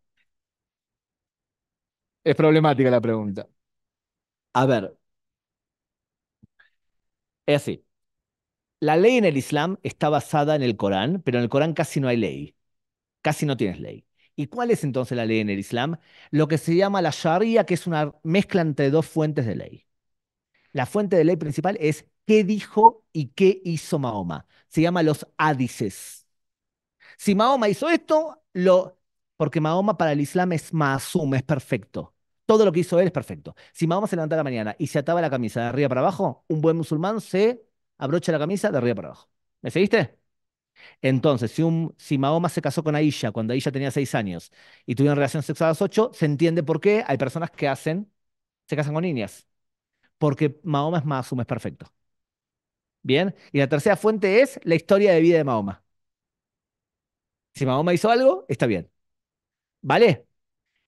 C: es problemática la pregunta. A ver, es así. La ley en el Islam está basada en el Corán, pero en el Corán casi no hay ley. Casi no tienes ley. ¿Y cuál es entonces la ley en el Islam? Lo que se llama la Sharia, que es una mezcla entre dos fuentes de ley. La fuente de ley principal es qué dijo y qué hizo Mahoma. Se llama los hadices. Si Mahoma hizo esto, lo porque Mahoma para el Islam es masum, es perfecto. Todo lo que hizo él es perfecto. Si Mahoma se la mañana y se ataba la camisa de arriba para abajo, un buen musulmán se abrocha la camisa de arriba para abajo. ¿Me seguiste? Entonces, si, si Mahoma se casó con Aisha cuando Aisha tenía seis años y tuvieron relación sexual a los ocho, se entiende por qué hay personas que hacen, se casan con niñas. Porque Mahoma es más es perfecto. Bien, y la tercera fuente es la historia de vida de Mahoma. Si Mahoma hizo algo, está bien. ¿Vale?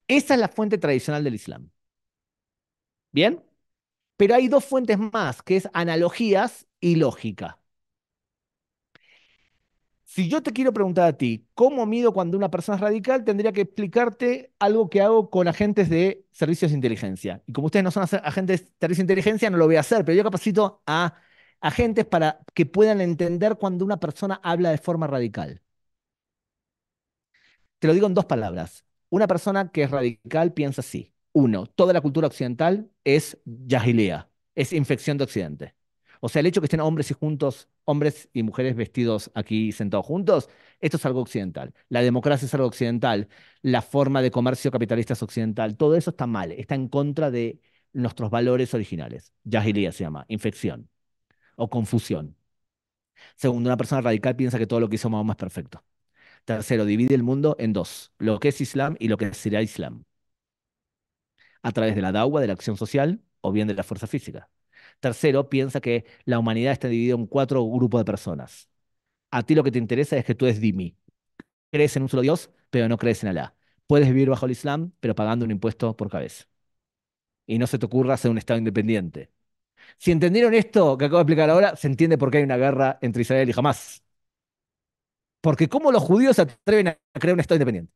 C: Esa es la fuente tradicional del Islam. ¿Bien? Pero hay dos fuentes más, que es analogías y lógica. Si yo te quiero preguntar a ti, ¿cómo mido cuando una persona es radical? Tendría que explicarte algo que hago con agentes de servicios de inteligencia. Y como ustedes no son agentes de servicios de inteligencia, no lo voy a hacer, pero yo capacito a agentes para que puedan entender cuando una persona habla de forma radical. Te lo digo en dos palabras. Una persona que es radical piensa así. Uno, toda la cultura occidental es yajilea, es infección de Occidente. O sea, el hecho que estén hombres y juntos, hombres y mujeres vestidos aquí sentados juntos, esto es algo occidental. La democracia es algo occidental, la forma de comercio capitalista es occidental, todo eso está mal, está en contra de nuestros valores originales. Yajilea se llama, infección o confusión. Segundo, una persona radical piensa que todo lo que hizo Mahoma es perfecto. Tercero, divide el mundo en dos, lo que es Islam y lo que será Islam, a través de la dawa, de la acción social o bien de la fuerza física. Tercero, piensa que la humanidad está dividida en cuatro grupos de personas. A ti lo que te interesa es que tú eres Dimi. Crees en un solo Dios, pero no crees en Alá. Puedes vivir bajo el Islam, pero pagando un impuesto por cabeza. Y no se te ocurra ser un Estado independiente. Si entendieron esto que acabo de explicar ahora, se entiende por qué hay una guerra entre Israel y Hamas. Porque ¿cómo los judíos se atreven a crear un Estado independiente?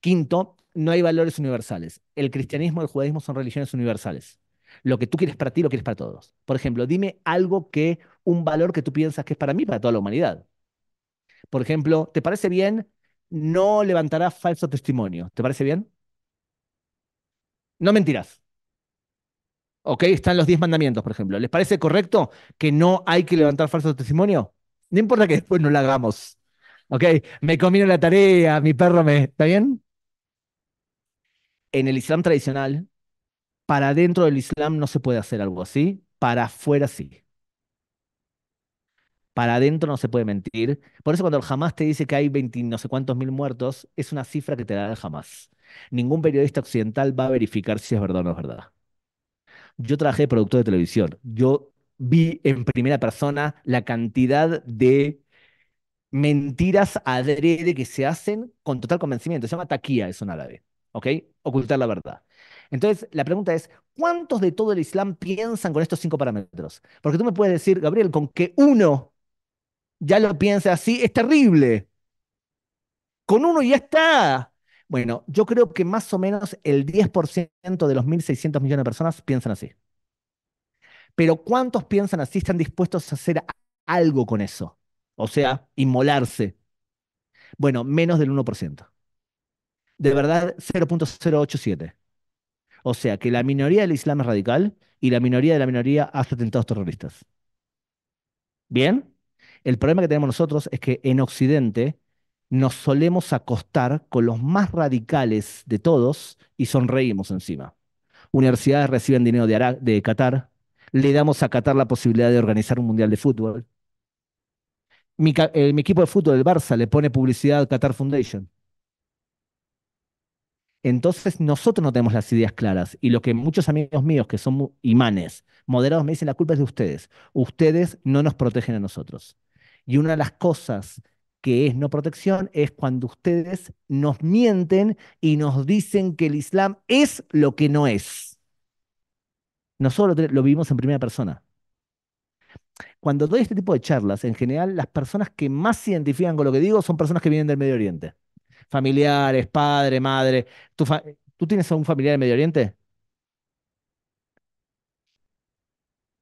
C: Quinto, no hay valores universales. El cristianismo y el judaísmo son religiones universales. Lo que tú quieres para ti, lo quieres para todos. Por ejemplo, dime algo que, un valor que tú piensas que es para mí, para toda la humanidad. Por ejemplo, ¿te parece bien no levantarás falso testimonio? ¿Te parece bien? No mentirás. ¿Ok? Están los diez mandamientos, por ejemplo. ¿Les parece correcto que no hay que levantar falso testimonio? No importa que después no lo hagamos. Ok, me comieron la tarea, mi perro me. ¿Está bien? En el Islam tradicional, para dentro del Islam no se puede hacer algo así, para afuera sí. Para adentro no se puede mentir. Por eso cuando el Hamas te dice que hay 20, no sé cuántos mil muertos, es una cifra que te da el Hamas. Ningún periodista occidental va a verificar si es verdad o no es verdad. Yo trabajé producto de televisión. Yo vi en primera persona la cantidad de mentiras adrede que se hacen con total convencimiento. Se llama taquía eso en árabe, ¿ok? Ocultar la verdad. Entonces, la pregunta es, ¿cuántos de todo el Islam piensan con estos cinco parámetros? Porque tú me puedes decir, Gabriel, con que uno ya lo piense así, es terrible. Con uno ya está. Bueno, yo creo que más o menos el 10% de los 1.600 millones de personas piensan así. Pero ¿cuántos piensan así? Están dispuestos a hacer algo con eso o sea, inmolarse. Bueno, menos del 1%. De verdad, 0.087. O sea, que la minoría del Islam es radical y la minoría de la minoría hace atentados terroristas. ¿Bien? El problema que tenemos nosotros es que en Occidente nos solemos acostar con los más radicales de todos y sonreímos encima. Universidades reciben dinero de, de Qatar, le damos a Qatar la posibilidad de organizar un mundial de fútbol, eh, mi, equipo de fútbol, el Barça, le pone publicidad al Qatar Foundation. Entonces nosotros no tenemos las ideas claras y lo que muchos amigos míos que son imanes, moderados, me dicen la culpa es de ustedes. Ustedes no nos protegen a nosotros. Y una de las cosas que es no protección es cuando ustedes nos mienten y nos dicen que el Islam es lo que no es. Nosotros lo vivimos en primera persona. Cuando doy este tipo de charlas, en general, las personas que más se identifican con lo que digo son personas que vienen del Medio Oriente. Familiares, padre, madre. ¿Tú, tienes algún un familiar del Medio Oriente?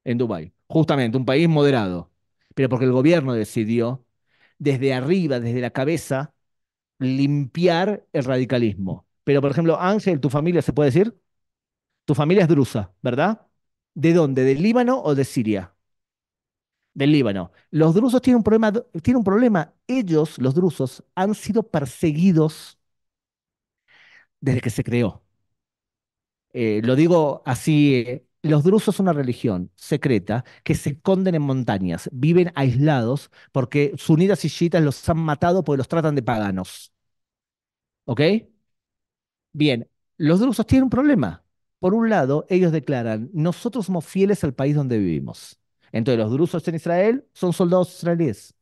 C: En Dubái. Justamente, un país moderado. Pero porque el gobierno decidió, desde arriba, desde la cabeza, limpiar el radicalismo. Pero, por ejemplo, Ángel, tu familia, ¿se puede decir? Tu familia es drusa, ¿verdad? ¿De dónde? ¿Del Líbano o de Siria? del Líbano. Los drusos tienen un problema, un problema. Ellos, los drusos, han sido perseguidos desde que se creó. Eh, lo digo así, eh, los drusos son una religión secreta que se esconden en montañas, viven aislados porque sunitas y chiitas los han matado porque los tratan de paganos. ¿Ok? Bien, los drusos tienen un problema. Por un lado, ellos declaran, nosotros somos fieles al país donde vivimos. Entonces, los drusos en Israel son soldados israelíes.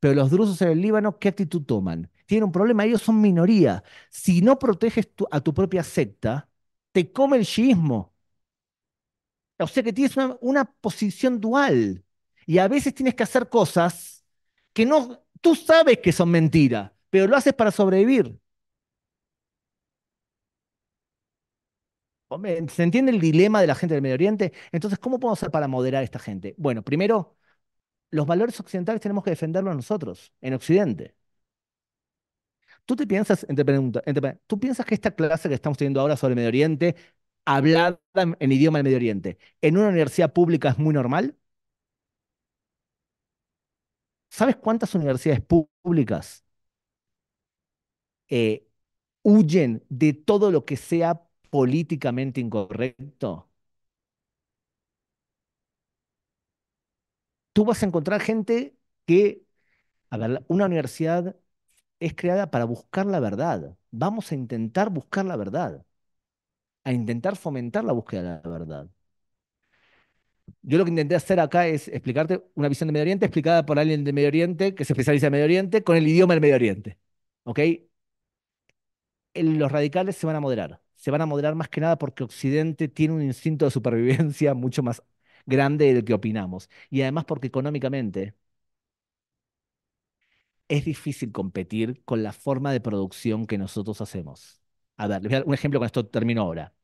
C: Pero los drusos en el Líbano, ¿qué actitud toman? Tienen un problema, ellos son minoría. Si no proteges a tu propia secta, te come el shiismo. O sea que tienes una, una posición dual. Y a veces tienes que hacer cosas que no, tú sabes que son mentiras, pero lo haces para sobrevivir. ¿se entiende el dilema de la gente del Medio Oriente? Entonces, ¿cómo podemos hacer para moderar a esta gente? Bueno, primero, los valores occidentales tenemos que defenderlos nosotros, en Occidente. Tú te piensas, tú piensas que esta clase que estamos teniendo ahora sobre el Medio Oriente, hablada en, idioma del Medio Oriente, en una universidad pública es muy normal? ¿Sabes cuántas universidades públicas eh, huyen de todo lo que sea políticamente incorrecto. Tú vas a encontrar gente que, a una universidad es creada para buscar la verdad. Vamos a intentar buscar la verdad, a intentar fomentar la búsqueda de la verdad. Yo lo que intenté hacer acá es explicarte una visión de Medio Oriente explicada por alguien de Medio Oriente que se especializa en Medio Oriente con el idioma del Medio Oriente. ¿Ok? Los radicales se van a moderar se van a moderar más que nada porque Occidente tiene un instinto de supervivencia mucho más grande del que opinamos. Y además porque económicamente es difícil competir con la forma de producción que nosotros hacemos. A ver, un ejemplo con esto termino ahora.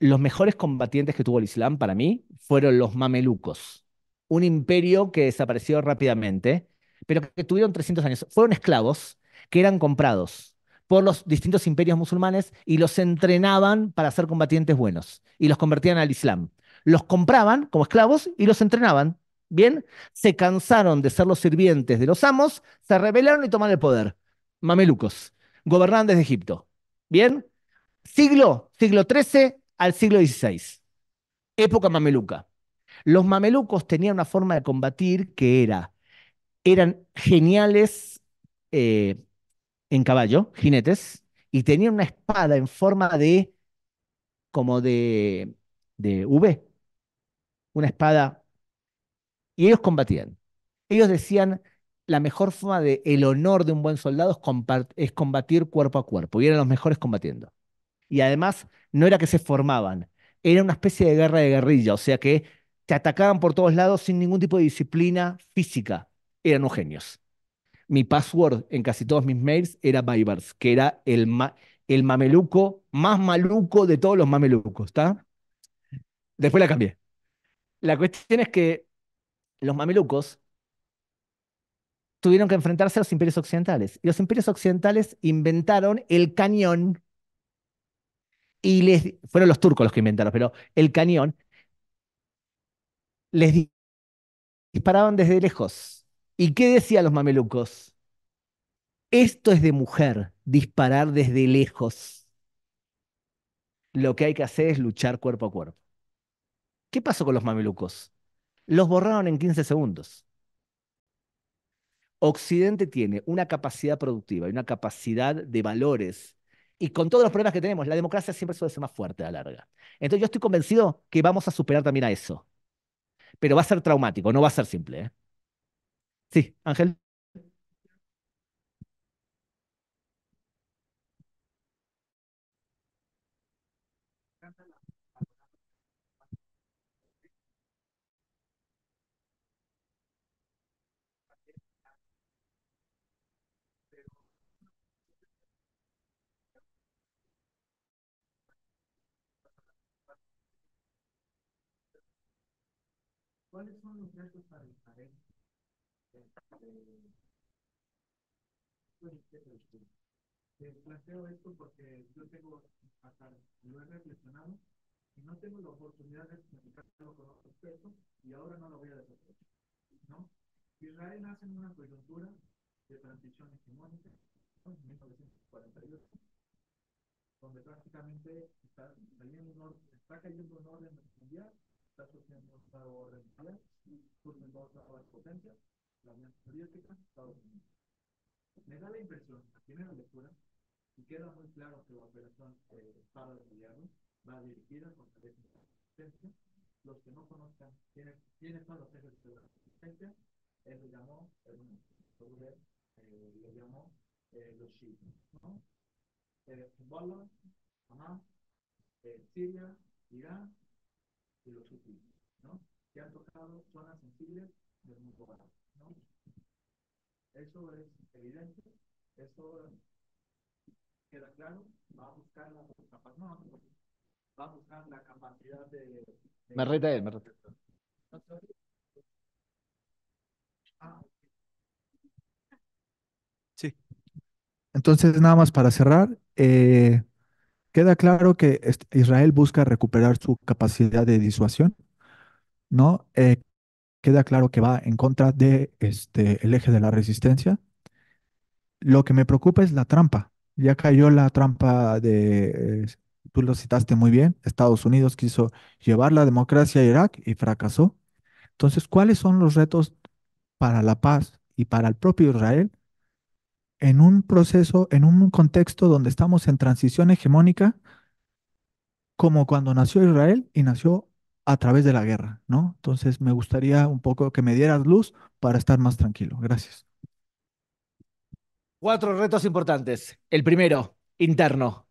C: Los mejores combatientes que tuvo el Islam para mí fueron los mamelucos, un imperio que desapareció rápidamente, pero que tuvieron 300 años. Fueron esclavos que eran comprados por los distintos imperios musulmanes y los entrenaban para ser combatientes buenos y los convertían al Islam. Los compraban como esclavos y los entrenaban. Bien, se cansaron de ser los sirvientes de los amos, se rebelaron y tomaron el poder. Mamelucos, gobernantes de Egipto. Bien, siglo, siglo XIII al siglo XVI, época mameluca. Los mamelucos tenían una forma de combatir que era, eran geniales eh, en caballo, jinetes, y tenían una espada en forma de, como de, de V, una espada, y ellos combatían. Ellos decían, la mejor forma de el honor de un buen soldado es, combatir cuerpo a cuerpo, y eran los mejores combatiendo. Y además, no era que se formaban, era una especie de guerra de guerrilla, o sea que te atacaban por todos lados sin ningún tipo de disciplina física, eran genios mi password en casi todos mis mails era Bybars, que era el, el mameluco más maluco de todos los mamelucos, ¿está? Después la cambié. La cuestión es que los mamelucos tuvieron que enfrentarse a los imperios occidentales. Y los imperios occidentales inventaron el cañón. Y les, fueron los turcos los que inventaron, pero el cañón les disparaban desde lejos ¿Y qué decían los mamelucos? Esto es de mujer, disparar desde lejos. Lo que hay que hacer es luchar cuerpo a cuerpo. ¿Qué pasó con los mamelucos? Los borraron en 15 segundos. Occidente tiene una capacidad productiva y una capacidad de valores. Y con todos los problemas que tenemos, la democracia siempre suele ser más fuerte a la larga. Entonces yo estoy convencido que vamos a superar también a eso. Pero va a ser traumático, no va a ser simple. ¿eh? Sí, Ángel.
E: ¿Cuáles son los retos para el país? Te planteo esto porque yo tengo, hasta lo he reflexionado, y no tengo la oportunidad de comunicarlo con otro expertos, y ahora no lo voy a desaprovechar. ¿no? Israel nace en una coyuntura de transición hegemónica, en 1948, donde prácticamente está cayendo un orden, está cayendo un orden mundial, está sucediendo un nuevo orden mundial, surgen dos nuevas potencias, la Unión Soviética, Estados Unidos. Me da la impresión, a primera lectura, y queda muy claro que la operación eh, para gobierno va dirigida contra la resistencia. Los que no conozcan quiénes, son los ejes de la resistencia, él lo llamó, él, lo eh, llamó eh, los chinos. ¿no? Eh, Hezbollah, Hamas, Siria, Irán y los hutíes, ¿no? que han tocado zonas sensibles del mundo ¿no? Eso es evidente, eso queda claro, va a buscar la capacidad, no, va a buscar la capacidad de... de me reta él, me reta. Ah.
F: Sí. Entonces, nada más para cerrar, eh, queda claro que Israel busca recuperar su capacidad de disuasión, ¿no? Eh, queda claro que va en contra de este, el eje de la resistencia. Lo que me preocupa es la trampa. Ya cayó la trampa de, tú lo citaste muy bien, Estados Unidos quiso llevar la democracia a Irak y fracasó. Entonces, ¿cuáles son los retos para la paz y para el propio Israel en un proceso, en un contexto donde estamos en transición hegemónica, como cuando nació Israel y nació a través de la guerra, ¿no? Entonces me gustaría un poco que me dieras luz para estar más tranquilo. Gracias.
C: Cuatro retos importantes. El primero, interno.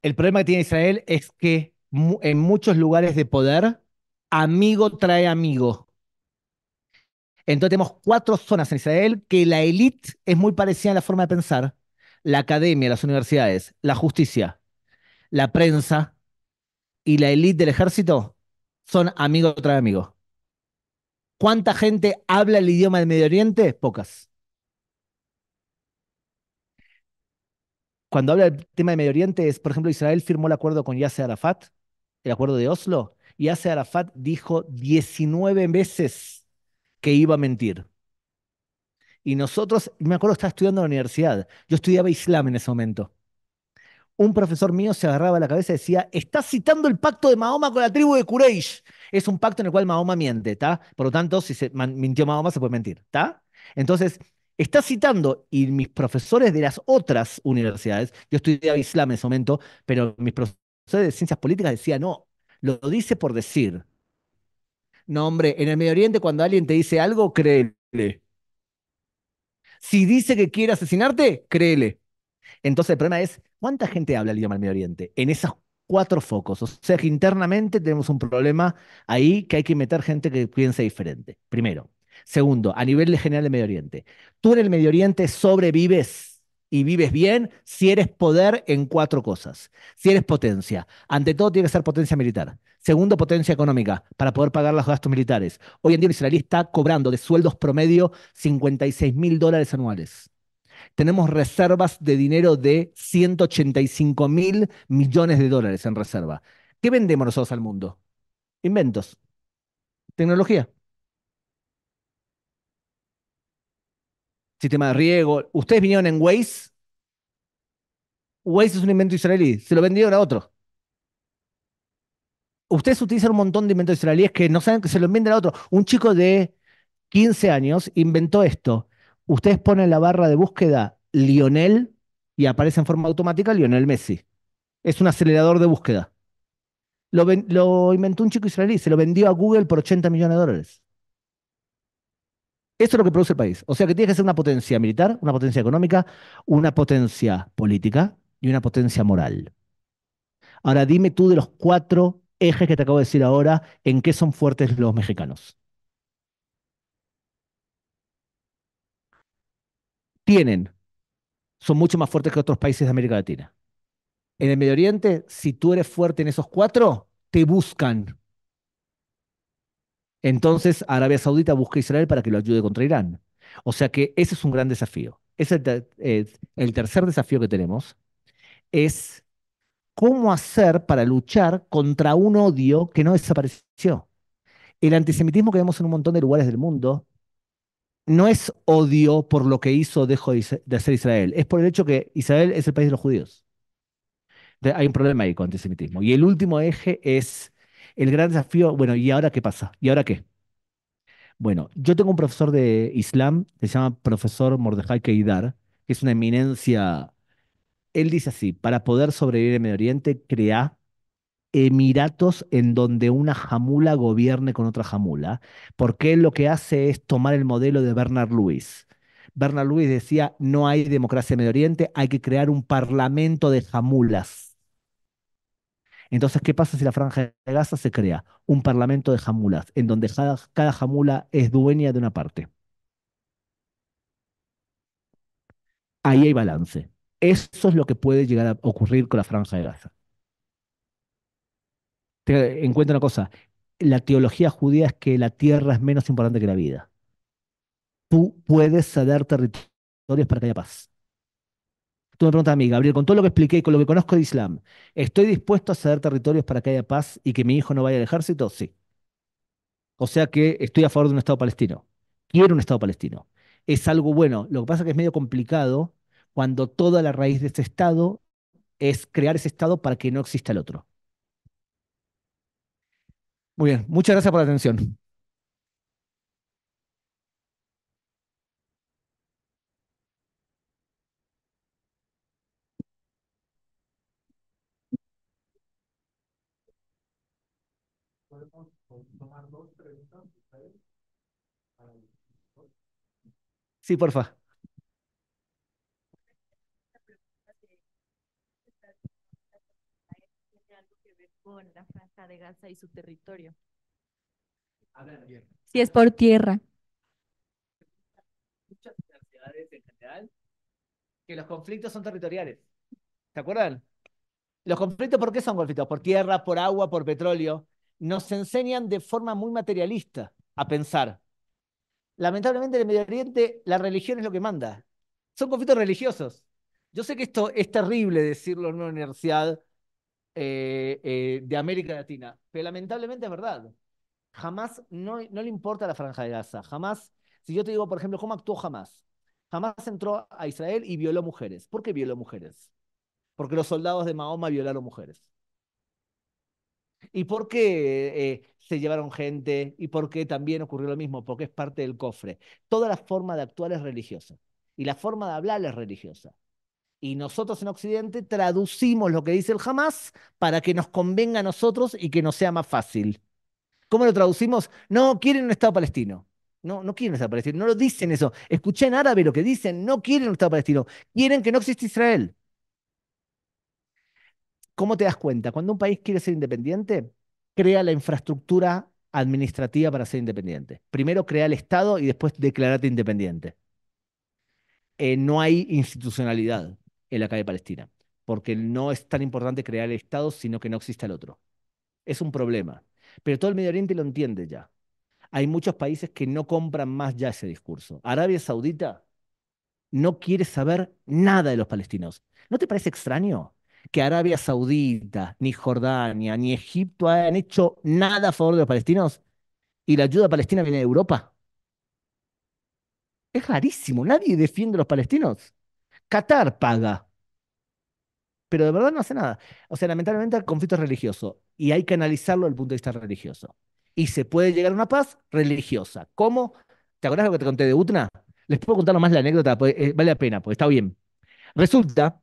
C: El problema que tiene Israel es que en muchos lugares de poder, amigo trae amigo. Entonces tenemos cuatro zonas en Israel que la élite es muy parecida en la forma de pensar. La academia, las universidades, la justicia, la prensa y la élite del ejército son amigos tras amigos ¿Cuánta gente habla el idioma del Medio Oriente? Pocas. Cuando habla el tema del Medio Oriente es, por ejemplo, Israel firmó el acuerdo con Yasser Arafat, el acuerdo de Oslo, y Yasser Arafat dijo 19 veces que iba a mentir. Y nosotros, me acuerdo, estaba estudiando en la universidad. Yo estudiaba Islam en ese momento un profesor mío se agarraba la cabeza y decía, está citando el pacto de Mahoma con la tribu de Quraysh. Es un pacto en el cual Mahoma miente, ¿está? Por lo tanto, si se mintió Mahoma, se puede mentir, ¿está? Entonces, está citando, y mis profesores de las otras universidades, yo estudiaba Islam en ese momento, pero mis profesores de ciencias políticas decían, no, lo dice por decir. No, hombre, en el Medio Oriente cuando alguien te dice algo, créele. Si dice que quiere asesinarte, créele. Entonces el problema es, ¿cuánta gente habla el idioma del Medio Oriente? En esos cuatro focos. O sea que internamente tenemos un problema ahí que hay que meter gente que piense diferente, primero. Segundo, a nivel general del Medio Oriente. Tú en el Medio Oriente sobrevives y vives bien si eres poder en cuatro cosas. Si eres potencia, ante todo tiene que ser potencia militar. Segundo, potencia económica para poder pagar los gastos militares. Hoy en día el israelí está cobrando de sueldos promedio 56 mil dólares anuales tenemos reservas de dinero de 185 mil millones de dólares en reserva. ¿Qué vendemos nosotros al mundo? Inventos, tecnología. Sistema de riego. Ustedes vinieron en Waze. Waze es un invento israelí. Se lo vendieron a otro. Ustedes utilizan un montón de inventos israelíes que no saben que se lo venden a otro. Un chico de 15 años inventó esto. Ustedes ponen la barra de búsqueda Lionel y aparece en forma automática Lionel Messi. Es un acelerador de búsqueda. Lo, inventó un chico israelí, se lo vendió a Google por 80 millones de dólares. Eso es lo que produce el país. O sea que tiene que ser una potencia militar, una potencia económica, una potencia política y una potencia moral. Ahora dime tú de los cuatro ejes que te acabo de decir ahora, ¿en qué son fuertes los mexicanos? tienen son mucho más fuertes que otros países de América Latina. En el Medio Oriente, si tú eres fuerte en esos cuatro, te buscan. Entonces Arabia Saudita busca a Israel para que lo ayude contra Irán. O sea que ese es un gran desafío. Es el eh, tercer desafío que tenemos es cómo hacer para luchar contra un odio que no desapareció. El antisemitismo que vemos en un montón de lugares del mundo no es odio por lo que hizo o dejó de hacer Israel, es por el hecho que Israel es el país de los judíos. hay un problema ahí con antisemitismo. Y el último eje es el gran desafío, bueno, ¿y ahora qué pasa? ¿Y ahora qué? Bueno, yo tengo un profesor de Islam, se llama profesor Mordejai Keidar, que es una eminencia. Él dice así, para poder sobrevivir en Medio Oriente, crea emiratos en donde una jamula gobierne con otra jamula, porque él lo que hace es tomar el modelo de Bernard Lewis. Bernard Lewis decía, no hay democracia en Medio Oriente, hay que crear un parlamento de jamulas. Entonces, ¿qué pasa si la franja de Gaza se crea? Un parlamento de jamulas, en donde cada, cada jamula es dueña de una parte. Ahí ah. hay balance. Eso es lo que puede llegar a ocurrir con la franja de Gaza te, eh, en una cosa, la teología judía es que la tierra es menos importante que la vida. Tú puedes ceder territorios para que haya paz. Tú me preguntas a mí, Gabriel, con todo lo que expliqué y con lo que conozco de Islam, ¿estoy dispuesto a ceder territorios para que haya paz y que mi hijo no vaya al ejército? Sí. O sea que estoy a favor de un Estado palestino. Quiero un Estado palestino. Es algo bueno. Lo que pasa es que es medio complicado cuando toda la raíz de ese Estado es crear ese Estado para que no exista el otro. Muy bien, muchas gracias por la atención.
E: Podemos tomar dos
C: Sí, porfa.
D: de Gaza y su territorio.
F: Si es por tierra.
D: Muchas universidades
C: en general que los conflictos son territoriales. ¿Se acuerdan? Los conflictos, ¿por qué son conflictos? Por tierra, por agua, por petróleo. Nos enseñan de forma muy materialista a pensar. Lamentablemente en el Medio Oriente la religión es lo que manda. Son conflictos religiosos. Yo sé que esto es terrible decirlo en una universidad eh, eh, de América Latina. Pero lamentablemente es verdad. Jamás no, no le importa la franja de Gaza. Jamás, si yo te digo, por ejemplo, ¿cómo actuó jamás? Jamás entró a Israel y violó mujeres. ¿Por qué violó mujeres? Porque los soldados de Mahoma violaron mujeres. ¿Y por qué eh, se llevaron gente? ¿Y por qué también ocurrió lo mismo? Porque es parte del cofre. Toda la forma de actuar es religiosa. Y la forma de hablar es religiosa y nosotros en Occidente traducimos lo que dice el Hamas para que nos convenga a nosotros y que nos sea más fácil. ¿Cómo lo traducimos? No quieren un Estado palestino. No, no quieren un Estado palestino. No lo dicen eso. Escuché en árabe lo que dicen. No quieren un Estado palestino. Quieren que no exista Israel. ¿Cómo te das cuenta? Cuando un país quiere ser independiente, crea la infraestructura administrativa para ser independiente. Primero crea el Estado y después declarate independiente. Eh, no hay institucionalidad en la calle Palestina, porque no es tan importante crear el Estado, sino que no exista el otro. Es un problema. Pero todo el Medio Oriente lo entiende ya. Hay muchos países que no compran más ya ese discurso. Arabia Saudita no quiere saber nada de los palestinos. ¿No te parece extraño que Arabia Saudita, ni Jordania, ni Egipto hayan hecho nada a favor de los palestinos y la ayuda palestina viene de Europa? Es rarísimo, nadie defiende a los palestinos. Qatar paga, pero de verdad no hace nada. O sea, lamentablemente el conflicto es religioso y hay que analizarlo desde el punto de vista religioso. Y se puede llegar a una paz religiosa. ¿Cómo? ¿Te acuerdas lo que te conté de Utna? Les puedo contar más la anécdota, pues, eh, vale la pena, porque está bien. Resulta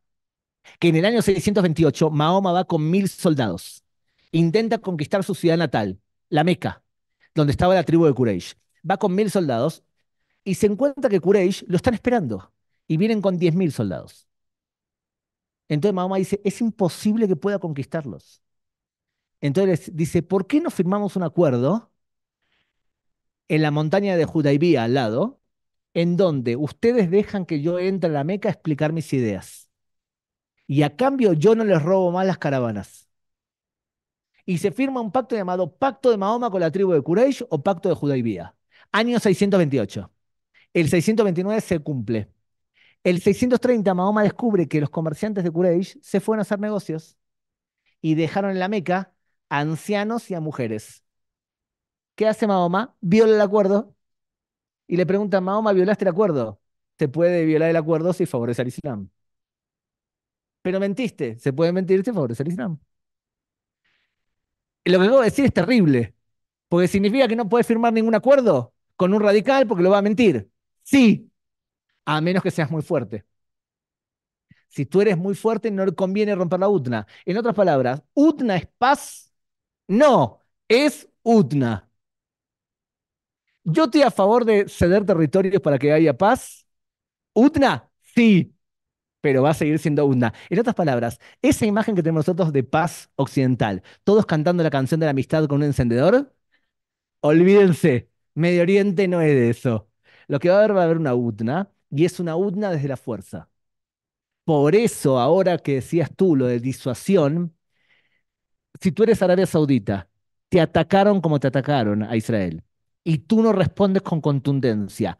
C: que en el año 628 Mahoma va con mil soldados. Intenta conquistar su ciudad natal, la Meca, donde estaba la tribu de Quraysh. Va con mil soldados y se encuentra que Quraysh lo están esperando y vienen con 10.000 soldados. Entonces Mahoma dice, es imposible que pueda conquistarlos. Entonces dice, ¿por qué no firmamos un acuerdo en la montaña de Judaibía al lado, en donde ustedes dejan que yo entre a la Meca a explicar mis ideas? Y a cambio yo no les robo más las caravanas. Y se firma un pacto llamado Pacto de Mahoma con la tribu de Quraysh o Pacto de Judaibía, año 628. El 629 se cumple. El 630 Mahoma descubre que los comerciantes de Quraysh se fueron a hacer negocios y dejaron en la Meca a ancianos y a mujeres. ¿Qué hace Mahoma? Viola el acuerdo y le pregunta, Mahoma, ¿violaste el acuerdo? Se puede violar el acuerdo si favorece al Islam. Pero mentiste, se puede mentir si favorece al Islam. Lo que acabo a decir es terrible, porque significa que no puedes firmar ningún acuerdo con un radical porque lo va a mentir. Sí, a menos que seas muy fuerte. Si tú eres muy fuerte, no le conviene romper la utna. En otras palabras, ¿utna es paz? No, es utna. Yo estoy a favor de ceder territorios para que haya paz. ¿Utna? Sí, pero va a seguir siendo Utna. En otras palabras, esa imagen que tenemos nosotros de paz occidental, todos cantando la canción de la amistad con un encendedor, olvídense, Medio Oriente no es de eso. Lo que va a haber va a haber una utna y es una udna desde la fuerza. Por eso, ahora que decías tú lo de disuasión, si tú eres Arabia Saudita, te atacaron como te atacaron a Israel y tú no respondes con contundencia,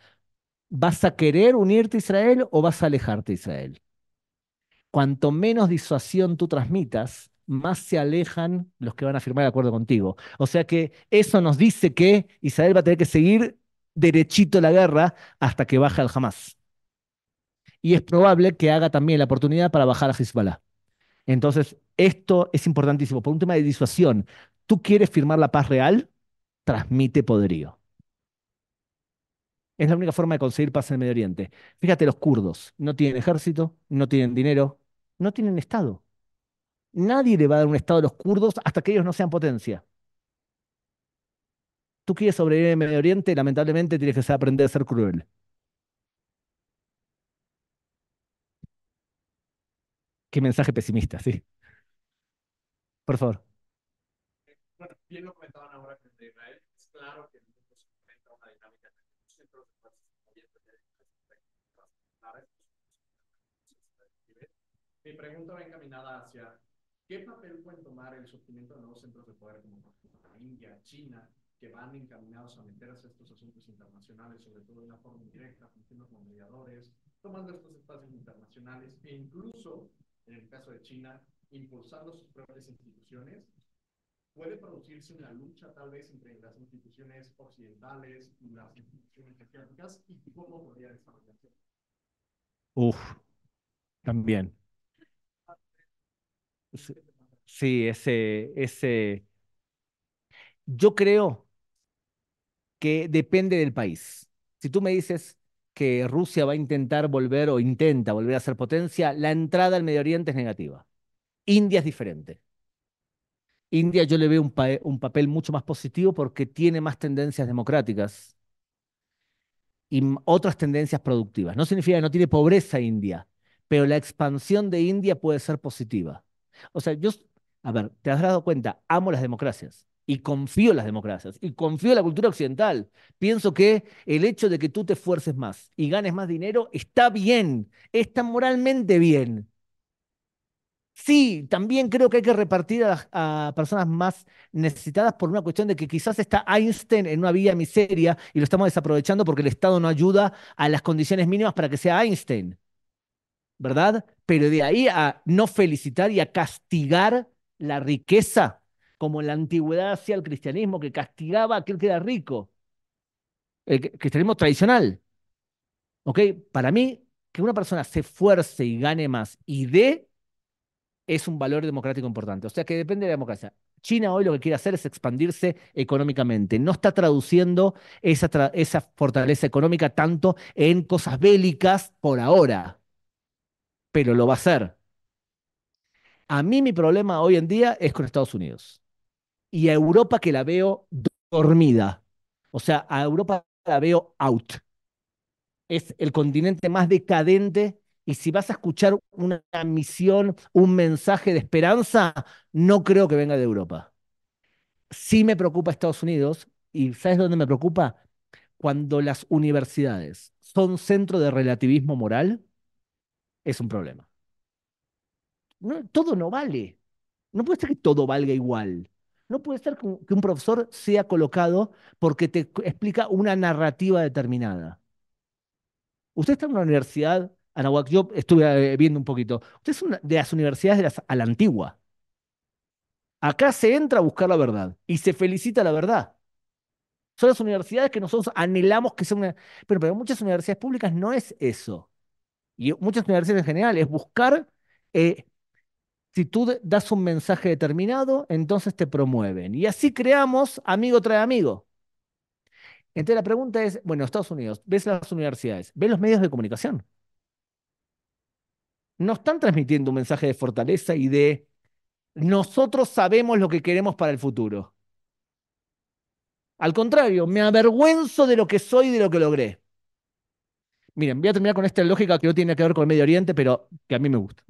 C: ¿vas a querer unirte a Israel o vas a alejarte de Israel? Cuanto menos disuasión tú transmitas, más se alejan los que van a firmar el acuerdo contigo. O sea que eso nos dice que Israel va a tener que seguir derechito la guerra hasta que baje el Hamas y es probable que haga también la oportunidad para bajar a Hezbollah. Entonces, esto es importantísimo. Por un tema de disuasión, tú quieres firmar la paz real, transmite poderío. Es la única forma de conseguir paz en el Medio Oriente. Fíjate, los kurdos no tienen ejército, no tienen dinero, no tienen Estado. Nadie le va a dar un Estado a los kurdos hasta que ellos no sean potencia. Tú quieres sobrevivir en el Medio Oriente, lamentablemente tienes que aprender a ser cruel. Qué mensaje pesimista, sí. Por favor. Bueno, bien lo comentaban ahora que de Israel, es claro que el mundo
E: se enfrenta a una dinámica de centros de fuerzas de
A: Mi pregunta va encaminada hacia
E: ¿qué papel pueden tomar el surgimiento de nuevos centros de poder como la India, China, que van encaminados a meterse a estos asuntos internacionales, sobre todo de una forma indirecta, funcionando como mediadores, tomando estos espacios internacionales e incluso en el caso de China, impulsando sus propias instituciones, puede producirse una lucha tal vez entre las instituciones occidentales y las instituciones asiáticas y cómo podría desarrollarse.
C: Uf, también. Sí, ese, ese. Yo creo que depende del país. Si tú me dices, que Rusia va a intentar volver o intenta volver a ser potencia, la entrada al Medio Oriente es negativa. India es diferente. India yo le veo un, papel mucho más positivo porque tiene más tendencias democráticas y otras tendencias productivas. No significa que no tiene pobreza India, pero la expansión de India puede ser positiva. O sea, yo, a ver, te has dado cuenta, amo las democracias y confío en las democracias y confío en la cultura occidental. Pienso que el hecho de que tú te esfuerces más y ganes más dinero está bien, está moralmente bien. Sí, también creo que hay que repartir a, personas más necesitadas por una cuestión de que quizás está Einstein en una vía miseria y lo estamos desaprovechando porque el Estado no ayuda a las condiciones mínimas para que sea Einstein. ¿Verdad? Pero de ahí a no felicitar y a castigar la riqueza como en la antigüedad hacía el cristianismo, que castigaba a aquel que era rico. El cristianismo tradicional. Para mí, que una persona se esfuerce y gane más y dé, es un valor democrático importante. O sea que depende de la democracia. China hoy lo que quiere hacer es expandirse económicamente. No está traduciendo esa, esa fortaleza económica tanto en cosas bélicas por ahora, pero lo va a hacer. A mí mi problema hoy en día es con Estados Unidos y a Europa que la veo dormida. O sea, a Europa la veo out. Es el continente más decadente y si vas a escuchar una misión, un mensaje de esperanza, no creo que venga de Europa. Sí me preocupa Estados Unidos y ¿sabes dónde me preocupa? Cuando las universidades son centro de relativismo moral, es un problema. todo no vale. No puede ser que todo valga igual. No puede ser que un profesor sea colocado porque te explica una narrativa determinada. Usted está en una universidad, Anahuac, yo estuve eh, viendo un poquito. Usted es de las universidades de a la antigua. Acá se entra a buscar la verdad y se felicita la verdad. Son las universidades que nosotros anhelamos que sean una... Pero muchas universidades públicas no es eso. Y muchas universidades en general es buscar eh, si tú das un mensaje determinado, entonces te promueven. Y así creamos amigo trae amigo. Entonces la pregunta es, bueno, Estados Unidos, ves las universidades, ves los medios de comunicación. No están transmitiendo un mensaje de fortaleza y de nosotros sabemos lo que queremos para el futuro. Al contrario, me avergüenzo de lo que soy y de lo que logré. Miren, voy a terminar con esta lógica que no tiene que ver con el Medio Oriente, pero que a mí me gusta.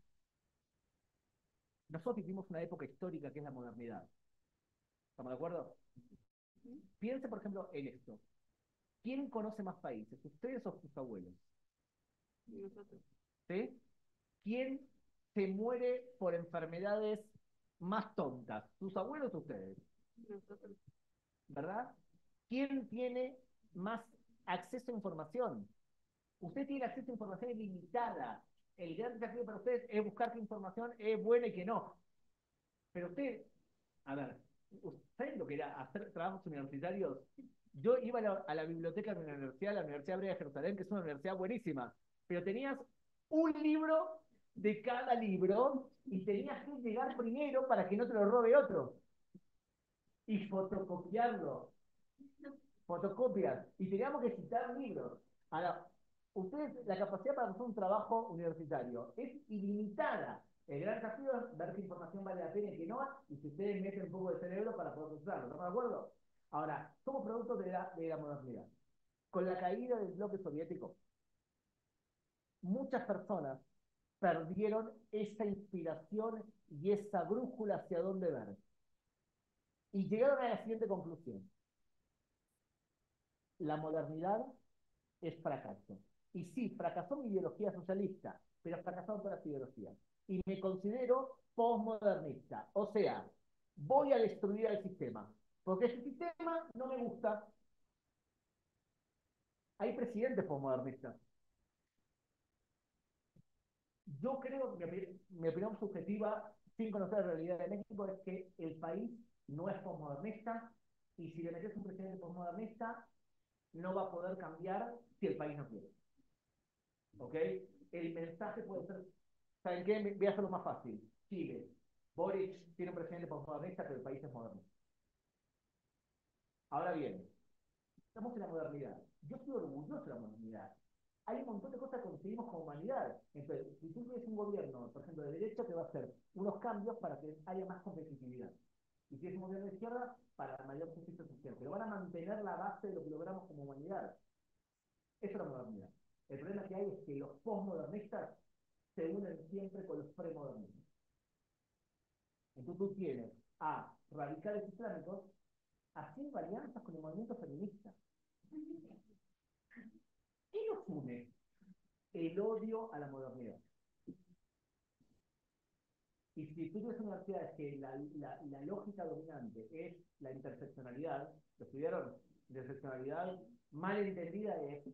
D: Nosotros vivimos una época histórica que es la modernidad. ¿Estamos de acuerdo? Piense, por ejemplo, en esto. ¿Quién conoce más países? ¿Ustedes o sus abuelos? ¿Sí? ¿Quién se muere por enfermedades más tontas? ¿Sus abuelos o ustedes? ¿Verdad? ¿Quién tiene más acceso a información? Usted tiene acceso a información ilimitada el gran desafío para ustedes es buscar qué información es buena y qué no. Pero usted, a ver, ¿saben lo que era hacer trabajos universitarios? Yo iba a la, biblioteca de la universidad, la Universidad Hebrea de Jerusalén, que es una universidad buenísima, pero tenías un libro de cada libro y tenías que llegar primero para que no te lo robe otro. Y fotocopiarlo. Fotocopias. Y teníamos que citar libros. la ustedes, la capacidad para hacer un trabajo universitario es ilimitada. El gran desafío es ver qué información vale la pena y qué no, y si ustedes meten un poco de cerebro para poder usarlo, ¿no? de acuerdo? Ahora, somos producto de la, de la modernidad. Con la caída del bloque soviético, muchas personas perdieron esa inspiración y esa brújula hacia dónde ver. Y llegaron a la siguiente conclusión. La modernidad es fracaso. Y sí, fracasó mi ideología socialista, pero fracasó todas las ideologías. Y me considero posmodernista. O sea, voy a destruir al sistema, porque ese sistema no me gusta. Hay presidentes posmodernistas. Yo creo que mi, opinión subjetiva, sin conocer la realidad de México, es que el país no es posmodernista y si le metes un presidente posmodernista, no va a poder cambiar si el país no quiere. ¿Ok? El mensaje puede ser, ¿saben qué? Voy a hacerlo más fácil. Chile. Boric tiene un presidente postmodernista, pero el país es moderno. Ahora bien, estamos en la modernidad. Yo estoy orgulloso de la modernidad. Hay un montón de cosas que conseguimos como humanidad. Entonces, si tú tienes un gobierno, por ejemplo, de derecha, te va a hacer unos cambios para que haya más competitividad. Y si es un gobierno de izquierda, para mayor justicia social. Pero van a mantener la base de lo que logramos como humanidad. Eso es la modernidad. El problema que hay es que los postmodernistas se unen siempre con los premodernistas. Entonces tú tienes a radicales islámicos haciendo alianzas con el movimiento feminista. ¿Qué los une? El odio a la modernidad. Y si tú tienes universidades que la, la, la, lógica dominante es la interseccionalidad, ¿lo estudiaron? Interseccionalidad mal entendida es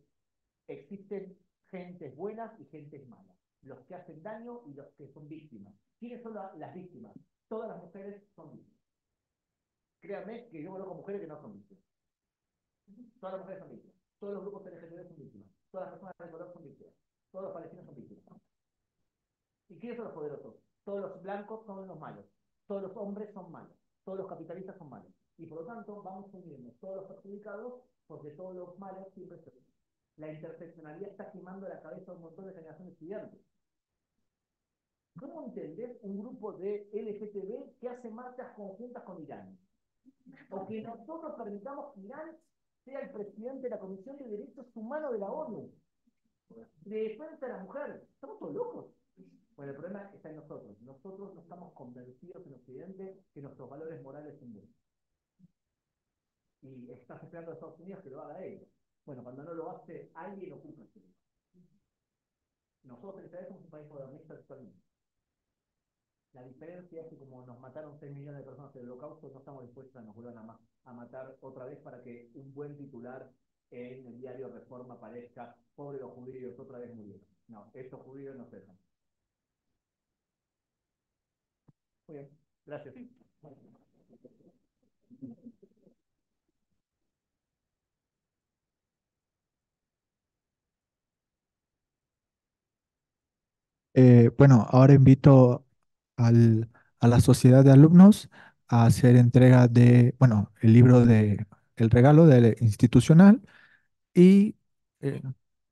D: existen gentes buenas y gentes malas, los que hacen daño y los que son víctimas. ¿Quiénes son las víctimas? Todas las mujeres son víctimas. Créanme que yo conozco mujeres que no son víctimas. Todas las mujeres son víctimas. Todos los grupos de LGTB son víctimas. Todas las personas de color son víctimas. Todos los palestinos son víctimas. ¿Y quiénes son los poderosos? Todos los blancos son los malos. Todos los hombres son malos. Todos los capitalistas son malos. Y por lo tanto, vamos a unirnos todos los adjudicados, porque todos los malos siempre son la interseccionalidad está quemando la cabeza a un montón de generaciones de estudiantes. ¿Cómo entender un grupo de LGTB que hace marchas conjuntas con Irán? O que nosotros permitamos que Irán sea el presidente de la Comisión de Derechos Humanos de la ONU, de defensa a la mujer. Estamos todos locos. Bueno, el problema está en nosotros. Nosotros no estamos convencidos en Occidente que nuestros valores morales son buenos. Y estás esperando a Estados Unidos que lo haga ellos. Bueno, cuando no lo hace, alguien lo ese Nosotros en somos un país modernista actualmente. La diferencia es que como nos mataron 6 millones de personas en el holocausto, no estamos dispuestos a nos vuelvan a, matar otra vez para que un buen titular en el diario Reforma parezca pobre los judíos, otra vez murieron. No,
E: estos judíos no dejan. Muy bien, gracias.
F: Eh, bueno, ahora invito al, a la sociedad de alumnos a hacer entrega de, bueno, el libro de el regalo del institucional y, eh,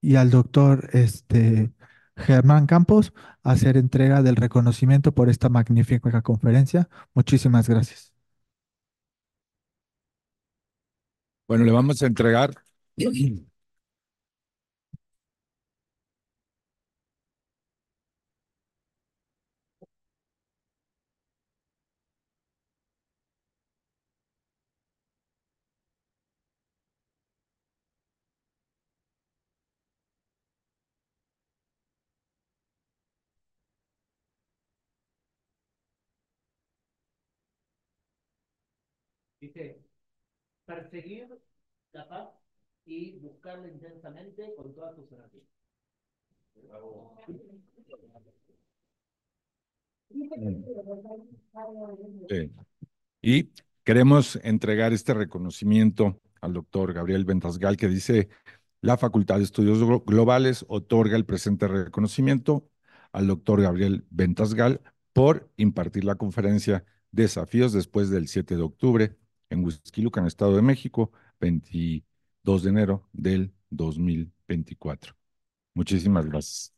F: y al doctor este, Germán Campos a hacer entrega del reconocimiento por esta magnífica conferencia. Muchísimas gracias. Bueno, le vamos a entregar
E: perseguir
D: la y buscarla intensamente con todas
F: Y queremos entregar este reconocimiento al doctor Gabriel Ventasgal, que dice, la Facultad de Estudios Globales otorga el presente reconocimiento al doctor Gabriel Ventasgal por impartir la conferencia Desafíos después del 7 de octubre en Huizquilucan, Estado de México, 22 de enero del 2024. Muchísimas gracias.